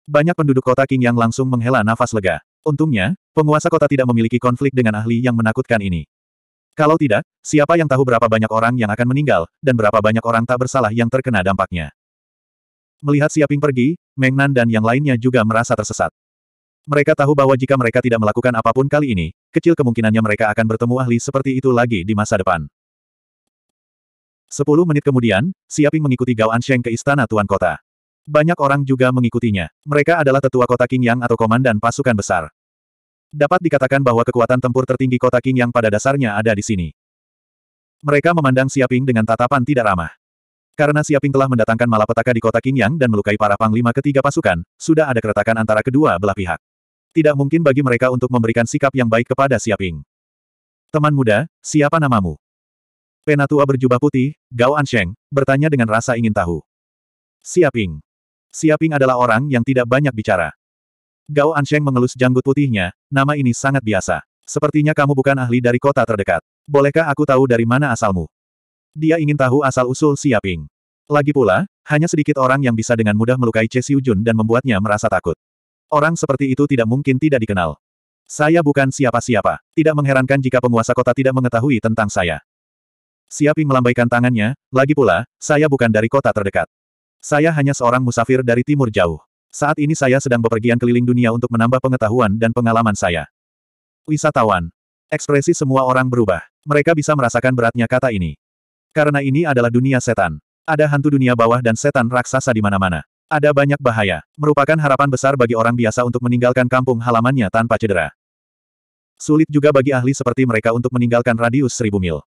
Banyak penduduk kota Qingyang langsung menghela nafas lega. Untungnya, penguasa kota tidak memiliki konflik dengan ahli yang menakutkan ini. Kalau tidak, siapa yang tahu berapa banyak orang yang akan meninggal, dan berapa banyak orang tak bersalah yang terkena dampaknya. Melihat Siaping pergi, Mengnan dan yang lainnya juga merasa tersesat. Mereka tahu bahwa jika mereka tidak melakukan apapun kali ini, kecil kemungkinannya mereka akan bertemu ahli seperti itu lagi di masa depan. Sepuluh menit kemudian, Siaping mengikuti Gao Ansheng ke istana Tuan Kota. Banyak orang juga mengikutinya. Mereka adalah tetua kota King Yang atau komandan pasukan besar. Dapat dikatakan bahwa kekuatan tempur tertinggi kota King yang pada dasarnya ada di sini. Mereka memandang Siaping dengan tatapan tidak ramah. Karena Siaping telah mendatangkan malapetaka di kota King Yang dan melukai para panglima ketiga pasukan, sudah ada keretakan antara kedua belah pihak. Tidak mungkin bagi mereka untuk memberikan sikap yang baik kepada Siaping. Teman muda, siapa namamu? Penatua berjubah putih, Gao Ansheng, bertanya dengan rasa ingin tahu. Siaping. Siaping adalah orang yang tidak banyak bicara. Gao Ansheng mengelus janggut putihnya, nama ini sangat biasa. Sepertinya kamu bukan ahli dari kota terdekat. Bolehkah aku tahu dari mana asalmu? Dia ingin tahu asal-usul Siaping. Lagi pula, hanya sedikit orang yang bisa dengan mudah melukai Che Xiujun dan membuatnya merasa takut. Orang seperti itu tidak mungkin tidak dikenal. Saya bukan siapa-siapa. Tidak mengherankan jika penguasa kota tidak mengetahui tentang saya. Siaping melambaikan tangannya, lagi pula, saya bukan dari kota terdekat. Saya hanya seorang musafir dari timur jauh. Saat ini saya sedang bepergian keliling dunia untuk menambah pengetahuan dan pengalaman saya. Wisatawan. Ekspresi semua orang berubah. Mereka bisa merasakan beratnya kata ini. Karena ini adalah dunia setan. Ada hantu dunia bawah dan setan raksasa di mana-mana. Ada banyak bahaya. Merupakan harapan besar bagi orang biasa untuk meninggalkan kampung halamannya tanpa cedera. Sulit juga bagi ahli seperti mereka untuk meninggalkan radius seribu mil.